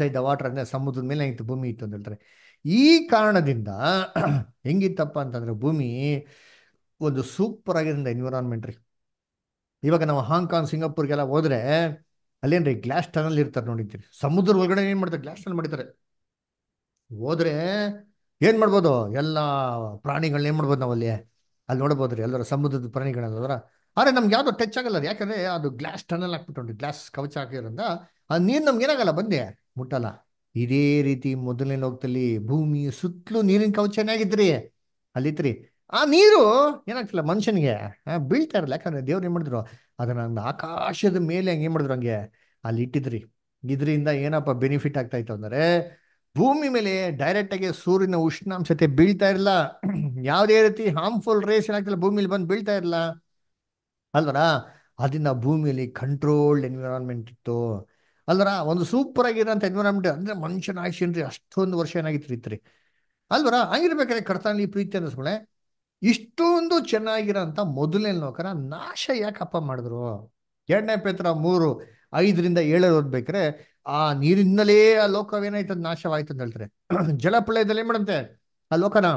ಸೈಡ್ ದ ವಾಟರ್ ಅಂದರೆ ಸಮುದ್ರದ ಮೇಲೆ ಇತ್ತು ಭೂಮಿ ಇತ್ತು ಅಂತ ಹೇಳ್ತಾರೆ ಈ ಕಾರಣದಿಂದ ಹೆಂಗಿತ್ತಪ್ಪ ಅಂತಂದರೆ ಭೂಮಿ ಒಂದು ಸೂಪರ್ ಆಗಿರೋದ್ರಿಂದ ಎನ್ವಿರಾನ್ಮೆಂಟ್ ರೀ ಇವಾಗ ನಾವು ಹಾಂಗ್ಕಾಂಗ್ ಸಿಂಗಾಪುರ್ಗೆಲ್ಲ ಹೋದ್ರೆ ಅಲ್ಲೇನ್ರಿ ಗ್ಲಾಸ್ ಟನಲ್ ಇರ್ತಾರೆ ನೋಡಿದ್ದೀರಿ ಸಮುದ್ರ ಒಳಗಡೆ ಏನು ಮಾಡ್ತಾರೆ ಗ್ಲಾಸ್ ಟನಲ್ ಮಾಡಿದ್ದಾರೆ ಹೋದ್ರೆ ಏನು ಮಾಡ್ಬೋದು ಎಲ್ಲ ಪ್ರಾಣಿಗಳನ್ನ ಏನು ಮಾಡ್ಬೋದು ನಾವು ಅಲ್ಲಿ ಅಲ್ಲಿ ನೋಡ್ಬೋದು ರೀ ಎಲ್ಲರೂ ಸಮುದ್ರದ ಪ್ರಾಣಿಗಳನ್ನ ಆದರೆ ನಮ್ಗೆ ಯಾವುದೋ ಟಚ್ ಆಗಲ್ಲ ರೀ ಯಾಕಂದರೆ ಅದು ಗ್ಲಾಸ್ ಟನಲ್ ಹಾಕ್ಬಿಟ್ಟು ಗ್ಲಾಸ್ ಕವಚ ಹಾಕಿರೋದ್ರಿಂದ ಆ ನೀರು ನಮ್ಗೆ ಏನಾಗಲ್ಲ ಬಂದೆ ಮುಟ್ಟಲ್ಲ ಇದೇ ರೀತಿ ಮೊದಲನೇ ಲೋಕದಲ್ಲಿ ಭೂಮಿ ಸುತ್ತಲೂ ನೀರಿನ ಕವಚನೇ ಆಗಿದ್ರಿ ಅಲ್ಲಿತ್ರಿ ಆ ನೀರು ಏನಾಗ್ತಿಲ್ಲ ಮನುಷ್ಯನಿಗೆ ಬೀಳ್ತಾ ಇರಲ್ಲ ಯಾಕಂದ್ರೆ ದೇವ್ರು ಏನು ಮಾಡಿದ್ರು ಅದನ್ನು ಒಂದು ಆಕಾಶದ ಮೇಲೆ ಹಂಗೆ ಏನು ಮಾಡಿದ್ರು ಹಂಗೆ ಅಲ್ಲಿ ಇಟ್ಟಿದ್ರಿ ಇದರಿಂದ ಏನಪ್ಪ ಬೆನಿಫಿಟ್ ಆಗ್ತಾಯಿತ್ತು ಅಂದರೆ ಭೂಮಿ ಮೇಲೆ ಡೈರೆಕ್ಟ್ ಆಗಿ ಸೂರ್ಯನ ಉಷ್ಣಾಂಶತೆ ಬೀಳ್ತಾ ಇರಲ್ಲ ಯಾವುದೇ ರೀತಿ ಹಾರ್ಮ್ಫುಲ್ ರೇಸ್ ಏನಾಗ್ತಿಲ್ಲ ಭೂಮಿಲಿ ಬಂದು ಬೀಳ್ತಾ ಇರಲ್ಲ ಅಲ್ವರ ಅದನ್ನ ಭೂಮಿಯಲ್ಲಿ ಕಂಟ್ರೋಲ್ಡ್ ಎನ್ವಿರಾನ್ಮೆಂಟ್ ಇತ್ತು ಅಲ್ವರ ಒಂದು ಸೂಪರ್ ಆಗಿರೋಂಥ ಎನ್ವಿರಾನ್ಮೆಂಟ್ ಅಂದ್ರೆ ಮನುಷ್ಯನ ಆಯ್ಸಿನ್ರಿ ಅಷ್ಟೊಂದು ವರ್ಷ ಏನಾಗಿತ್ತು ರೀತ್ರಿ ಅಲ್ವರ ಹಂಗಿರ್ಬೇಕಾದ್ರೆ ನೀ ಪ್ರೀತಿ ಅನ್ನಿಸ್ಬಳೆ ಇಷ್ಟೊಂದು ಚೆನ್ನಾಗಿರೋಂಥ ಮೊದಲನೇ ನೌಕರ ನಾಶ ಯಾಕಪ್ಪ ಮಾಡಿದ್ರು ಎರಡನೇ ಪೇತ್ರ ಮೂರು ಐದರಿಂದ ಏಳರು ಓದ್ಬೇಕ್ರೆ ಆ ನೀರಿನಲ್ಲೇ ಆ ಲೋಕವೇನಾಯ್ತದ ನಾಶವಾಯ್ತು ಅಂತ ಹೇಳ್ತಾರೆ ಜಲಪ್ರಳಯದಲ್ಲಿ ಏನ್ ಮಾಡುತ್ತೆ ಆ ಲೋಕನ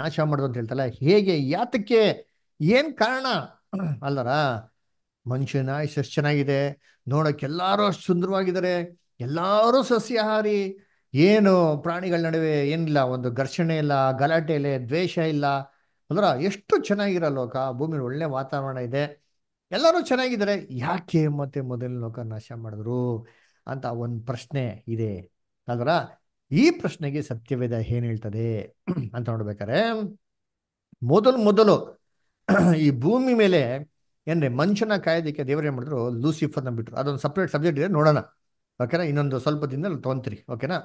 ನಾಶ ಮಾಡುದು ಅಂತ ಹೇಳ್ತಲ್ಲ ಹೇಗೆ ಯಾತಕ್ಕೆ ಏನ್ ಕಾರಣ ಅಲ್ಲರ ಮನುಷ್ಯನ ಎಷ್ಟು ಚೆನ್ನಾಗಿದೆ ನೋಡಕ್ಕೆ ಎಲ್ಲಾರು ಅಷ್ಟು ಸುಂದರವಾಗಿದ್ದಾರೆ ಎಲ್ಲಾರು ಸಸ್ಯಾಹಾರಿ ಏನು ಪ್ರಾಣಿಗಳ ನಡುವೆ ಏನಿಲ್ಲ ಒಂದು ಘರ್ಷಣೆ ಇಲ್ಲ ಗಲಾಟೆ ಇಲ್ಲ ದ್ವೇಷ ಇಲ್ಲ ಅಂದ್ರ ಎಷ್ಟು ಚೆನ್ನಾಗಿರ ಲೋಕ ಭೂಮಿ ಒಳ್ಳೆ ವಾತಾವರಣ ಇದೆ ಎಲ್ಲರೂ ಚೆನ್ನಾಗಿದ್ದಾರೆ ಯಾಕೆ ಮತ್ತೆ ಮೊದಲಿನ ಲೋಕ ನಾಶ ಮಾಡಿದ್ರು ಅಂತ ಒಂದು ಪ್ರಶ್ನೆ ಇದೆ ಅದರ ಈ ಪ್ರಶ್ನೆಗೆ ಸತ್ಯವೇದ ಏನು ಹೇಳ್ತದೆ ಅಂತ ನೋಡ್ಬೇಕಾರೆ ಮೊದಲು ಮೊದಲು ಈ ಭೂಮಿ ಮೇಲೆ ಏನ್ರಿ ಮನುಷ್ಯನ ಕಾಯ್ದಕ್ಕೆ ದೇವರು ಏನು ಮಾಡಿದ್ರು ಲೂಸಿಫರ್ನ ಬಿಟ್ರು ಅದೊಂದು ಸಪ್ರೇಟ್ ಸಬ್ಜೆಕ್ಟ್ ಇದೆ ನೋಡೋಣ ಓಕೆನಾ ಇನ್ನೊಂದು ಸ್ವಲ್ಪ ದಿನದಲ್ಲಿ ತೊಂತ್ರಿ ಓಕೆನಾ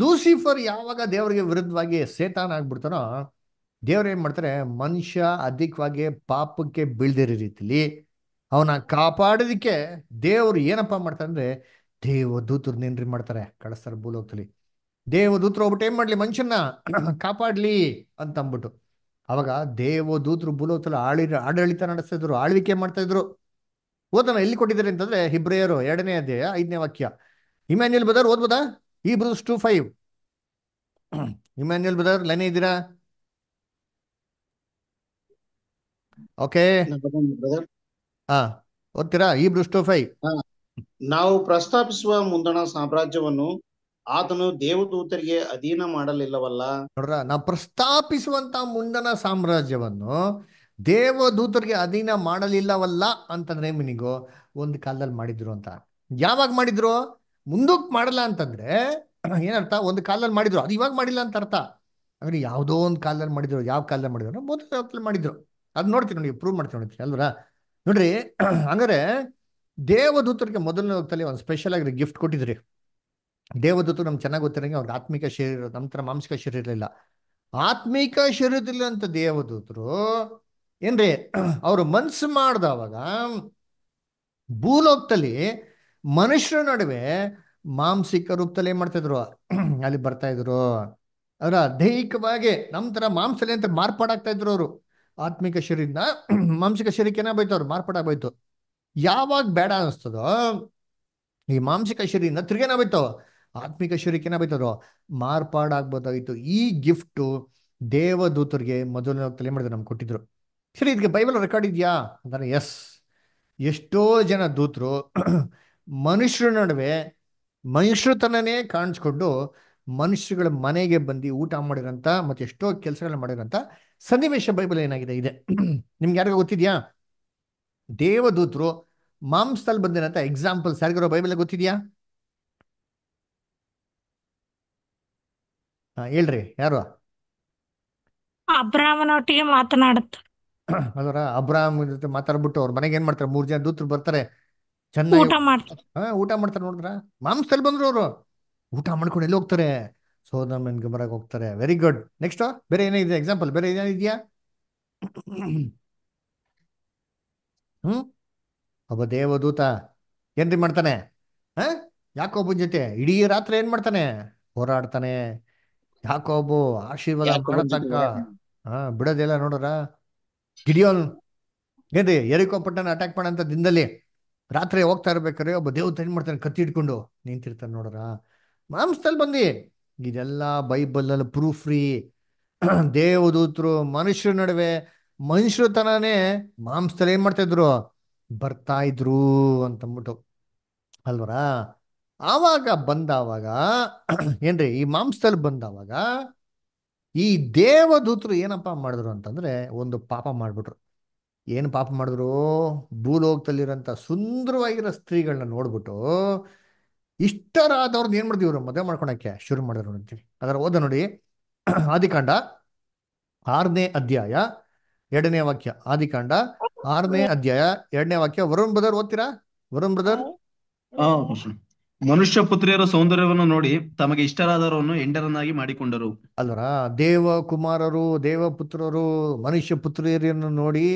ಲೂಸಿಫರ್ ಯಾವಾಗ ದೇವರಿಗೆ ವಿರುದ್ಧವಾಗಿ ಸೇತಾನ ಆಗ್ಬಿಡ್ತಾನೋ ದೇವ್ರು ಏನು ಮಾಡ್ತಾರೆ ಮನುಷ್ಯ ಅಧಿಕವಾಗಿ ಪಾಪಕ್ಕೆ ಬೀಳ್ದಿರೋ ರೀತಿಲಿ ಅವನ ಕಾಪಾಡೋದಕ್ಕೆ ದೇವರು ಏನಪ್ಪ ಮಾಡ್ತಾರೆ ಅಂದ್ರೆ ದೇವದೂತರು ನೇನ್ರಿ ಮಾಡ್ತಾರೆ ಕಳಿಸ್ತಾರೆ ಭೂಲೋಕದಲ್ಲಿ ದೇವದೂತರು ಒಬ್ಬಟ್ಟು ಏನ್ ಮಾಡ್ಲಿ ಮನುಷ್ಯನ ಕಾಪಾಡ್ಲಿ ಅಂತ ಅಂದ್ಬಿಟ್ಟು ಅವಾಗ ದೇವದೂತರು ಭೂಲೋಕದಲ್ಲಿ ಆಳಿ ಆಡಳಿತ ಇದ್ರು ಆಳ್ವಿಕೆ ಮಾಡ್ತಾ ಇದ್ರು ಓದನ ಎಲ್ಲಿ ಕೊಟ್ಟಿದ್ದಾರೆ ಅಂತಂದ್ರೆ ಹಿಬ್ರೇಯರು ಎರಡನೇ ಅಧ್ಯಾಯ ಐದನೇ ವಾಕ್ಯ ಇಮ್ಯಾನ್ಯಲ್ ಬದರ್ ಓದ್ಬೋದಾ ಈ Hebrews two five Emmanuel brother line ಇದ್ದೀರಾ ಓಕೆ ಆ ಓದ್ತೀರಾ ಈ ಟು ನಾವು ಪ್ರಸ್ತಾಪಿಸುವ ಮುಂದಣ ಸಾಮ್ರಾಜ್ಯವನ್ನು ಆತನು ದೇವದೂತರಿಗೆ ಅಧೀನ ಮಾಡಲಿಲ್ಲವಲ್ಲ ನೋಡ್ರ ನಾವು ಪ್ರಸ್ತಾಪಿಸುವಂತ ಮುಂದಣ ಸಾಮ್ರಾಜ್ಯವನ್ನು ದೇವದೂತರಿಗೆ ಅಧೀನ ಮಾಡಲಿಲ್ಲವಲ್ಲ ಅಂತಂದ್ರೆ ಮಿನಿಗೋ ಒಂದು ಕಾಲದಲ್ಲಿ ಮಾಡಿದ್ರು ಅಂತ ಯಾವಾಗ ಮಾಡಿದ್ರು ಮುಂದಕ್ಕೆ ಮಾಡಲ್ಲ ಅಂತಂದ್ರೆ ಏನರ್ಥ ಒಂದು ಕಾಲದಲ್ಲಿ ಮಾಡಿದ್ರು ಅದು ಇವಾಗ ಮಾಡಿಲ್ಲ ಅಂತ ಅರ್ಥ ಅಂದ್ರೆ ಯಾವುದೋ ಒಂದು ಕಾಲದಲ್ಲಿ ಮಾಡಿದ್ರು ಯಾವ ಕಾಲದಲ್ಲಿ ಮಾಡಿದ್ರು ಮೊದಲ ಮಾಡಿದ್ರು ಅದು ನೋಡ್ತೀನಿ ನೋಡಿ ಪ್ರೂವ್ ಮಾಡ್ತೀನಿ ನೋಡ್ತೀನಿ ಅಲ್ವರ ನೋಡ್ರಿ ಹಂಗಾರೆ ದೇವದೂತರಿಗೆ ಮೊದಲನೇ ಹೋಗ್ತಲ್ಲಿ ಒಂದು ಸ್ಪೆಷಲ್ ಆಗಿ ಗಿಫ್ಟ್ ಕೊಟ್ಟಿದ್ರಿ ದೇವದೂತರು ನಮ್ಗೆ ಚೆನ್ನಾಗಿ ಗೊತ್ತಿರಂಗೆ ಅವ್ರ ಆತ್ಮಿಕ ಶರೀರ ನಮ್ಮ ಥರ ಮಾಂಸಿಕ ಶರೀರ ಇರಲಿಲ್ಲ ಆತ್ಮಿಕ ಶರೀರದಲ್ಲಿ ಅಂತ ದೇವದೂತರು ಏನ್ರಿ ಅವರು ಮನ್ಸು ಮಾಡ್ದವಾಗ ಭೂಲೋಕದಲ್ಲಿ ಮನುಷ್ಯರ ನಡುವೆ ಮಾಂಸಿಕ ರೂಪದಲ್ಲಿ ಏನ್ ಮಾಡ್ತಿದ್ರು ಅಲ್ಲಿ ಬರ್ತಾ ಇದ್ರು ಅವರ ದೈಹಿಕವಾಗಿ ನಮ್ಮ ತರ ಮಾಂಸಲಿ ಅಂತ ಮಾರ್ಪಾಡಾಗ್ತಾ ಇದ್ರು ಅವರು ಆತ್ಮಿಕ ಶರೀರನ ಮಾಂಸಿಕ ಶರೀರಕ್ಕೆ ಏನಾಗೋಯ್ತು ಅವ್ರು ಮಾರ್ಪಾಟಾಗೋಯ್ತು ಯಾವಾಗ ಬೇಡ ಅನ್ನಿಸ್ತದೋ ಈ ಮಾಂಸಿಕ ತಿರುಗೇನ ಬೈತು ಆತ್ಮಿಕ ಶರೀರಕ್ಕೆ ಬೈತವ್ರು ಮಾರ್ಪಾಡಾಗ್ಬೋದಾಗಿತ್ತು ಈ ಗಿಫ್ಟು ದೇವದೂತರಿಗೆ ಮೊದಲನೇ ತಲೆ ಮಾಡಿದ್ರು ನಮ್ಗೆ ಕೊಟ್ಟಿದ್ರು ಸರಿ ಇದಕ್ಕೆ ಬೈಬಲ್ ರೆಕಾರ್ಡ್ ಇದೆಯಾ ಅಂದರೆ ಎಸ್ ಎಷ್ಟೋ ಜನ ದೂತರು ಮನುಷ್ಯರ ನಡುವೆ ಮನುಷ್ಯತನೇ ಕಾಣಿಸ್ಕೊಂಡು ಮನುಷ್ಯಗಳ ಮನೆಗೆ ಬಂದು ಊಟ ಮಾಡಿರೋಂಥ ಮತ್ತೆ ಎಷ್ಟೋ ಕೆಲಸಗಳನ್ನ ಮಾಡಿರೋಂಥ ಸನ್ನಿವೇಶ ಬೈಬಲ್ ಏನಾಗಿದೆ ಇದೆ ನಿಮ್ಗೆ ಯಾರಿಗೂ ಗೊತ್ತಿದ್ಯಾ ದೇವದೂತರು ಮಾಂಸದಲ್ಲಿ ಬಂದಿರೋಂಥ ಎಕ್ಸಾಂಪಲ್ ಸಾರಿಗಿರೋ ಬೈಬಲ್ ಗೊತ್ತಿದ್ಯಾ ಹೇಳ್ರಿ ಯಾರು ಅಬ್ರಾಮನೊಟ್ಟಿಗೆ ಮಾತನಾಡುತ್ತ ಅದರ ಅಬ್ರಾಮ್ ಜೊತೆ ಮಾತಾಡ್ಬಿಟ್ಟು ಅವ್ರ ಮನೆಗೆ ಏನ್ ಮಾಡ್ತಾರೆ ಮೂರ್ ಜನ ದೂತರು ಬರ್ತಾರೆ ಚೆನ್ನಾಗಿ ಊಟ ಮಾಡ್ತಾರೆ ಊಟ ಮಾಡ್ತಾರೆ ನೋಡಿದ್ರ ಮಾಂಸದಲ್ಲಿ ಬಂದ್ರು ಅವರು ಊಟ ಮಾಡ್ಕೊಂಡು ಎಲ್ಲಿ ಹೋಗ್ತಾರೆ ಸೋದಮ್ ಅಂಡ್ ಗಮರಕ್ಕೆ ಹೋಗ್ತಾರೆ ವೆರಿ ಗುಡ್ ನೆಕ್ಸ್ಟ್ ಬೇರೆ ಏನೇ ಎಕ್ಸಾಂಪಲ್ ಬೇರೆ ಏನೇನಿದೆಯಾ ಹ್ಮ್ ಒಬ್ಬ ದೇವದೂತ ಏನ್ರಿ ಮಾಡ್ತಾನೆ ಹ ಯಾಕೋಬನ್ ಜೊತೆ ಇಡೀ ರಾತ್ರಿ ಏನ್ ಮಾಡ್ತಾನೆ ಹೋರಾಡ್ತಾನೆ ಯಾಕೋಬು ಆಶೀರ್ವಾದ ಹ ಬಿಡೋದಿಲ್ಲ ನೋಡ್ರ ಗಿಡಿಯೋನ್ ಏನ್ರಿ ಎರಿಕೋ ಅಟ್ಯಾಕ್ ಮಾಡಂತ ದಿನದಲ್ಲಿ ರಾತ್ರಿ ಹೋಗ್ತಾ ಇರ್ಬೇಕಾರೆ ಒಬ್ಬ ದೇವತೆ ಏನ್ ಮಾಡ್ತಾನೆ ಕತ್ತಿ ಇಟ್ಕೊಂಡು ನಿಂತಿರ್ತಾನೆ ನೋಡ್ರ ಮಾಂಸದಲ್ಲಿ ಬಂದಿ ಇದೆಲ್ಲ ಬೈಬಲಲ್ಲಿ ಪ್ರೂಫ್ರಿ ದೇವದೂತರು ಮನುಷ್ಯರ ನಡುವೆ ಮನುಷ್ಯರ ತನನೇ ಮಾಂಸದಲ್ಲಿ ಏನ್ ಮಾಡ್ತಾ ಬರ್ತಾ ಇದ್ರು ಅಂತಂದ್ಬಿಟ್ಟು ಅಲ್ವರ ಆವಾಗ ಬಂದಾವಾಗ ಏನ್ರಿ ಈ ಮಾಂಸದಲ್ಲಿ ಬಂದಾವಾಗ ಈ ದೇವದೂತರು ಏನಪ್ಪ ಮಾಡಿದ್ರು ಅಂತಂದ್ರೆ ಒಂದು ಪಾಪ ಮಾಡ್ಬಿಟ್ರು ಏನು ಪಾಪ ಮಾಡಿದ್ರು ಭೂಲೋಕದಲ್ಲಿರೋಂಥ ಸುಂದರವಾಗಿರೋ ಸ್ತ್ರೀಗಳನ್ನ ನೋಡ್ಬಿಟ್ಟು ಇಷ್ಟರಾದವ್ರದ್ದು ಏನು ಮಾಡ್ತೀವಿ ಇವರು ಮದುವೆ ಮಾಡ್ಕೊಳಕ್ಕೆ ಶುರು ಮಾಡಿದ್ರು ಅಂತೀವಿ ಅದರ ಓದ ನೋಡಿ ಆದಿಕಾಂಡ ಆರನೇ ಅಧ್ಯಾಯ ಎರಡನೇ ವಾಕ್ಯ ಆದಿಕಾಂಡ ಆರನೇ ಅಧ್ಯಾಯ ಎರಡನೇ ವಾಕ್ಯ ವರುಣ್ ಬ್ರದರ್ ಓದ್ತೀರಾ ವರುಣ್ ಬ್ರದರ್ ಮನುಷ್ಯ ಪುತ್ರಿಯರ ಸೌಂದರ್ಯವನ್ನು ನೋಡಿ ತಮಗೆ ಇಷ್ಟರಾದವರನ್ನು ಎಂಡರನ್ನಾಗಿ ಮಾಡಿಕೊಂಡರು ಅಲ್ವರ ದೇವ ಕುಮಾರರು ದೇವ ಪುತ್ರರು ಮನುಷ್ಯ ಪುತ್ರಿಯರನ್ನು ನೋಡಿ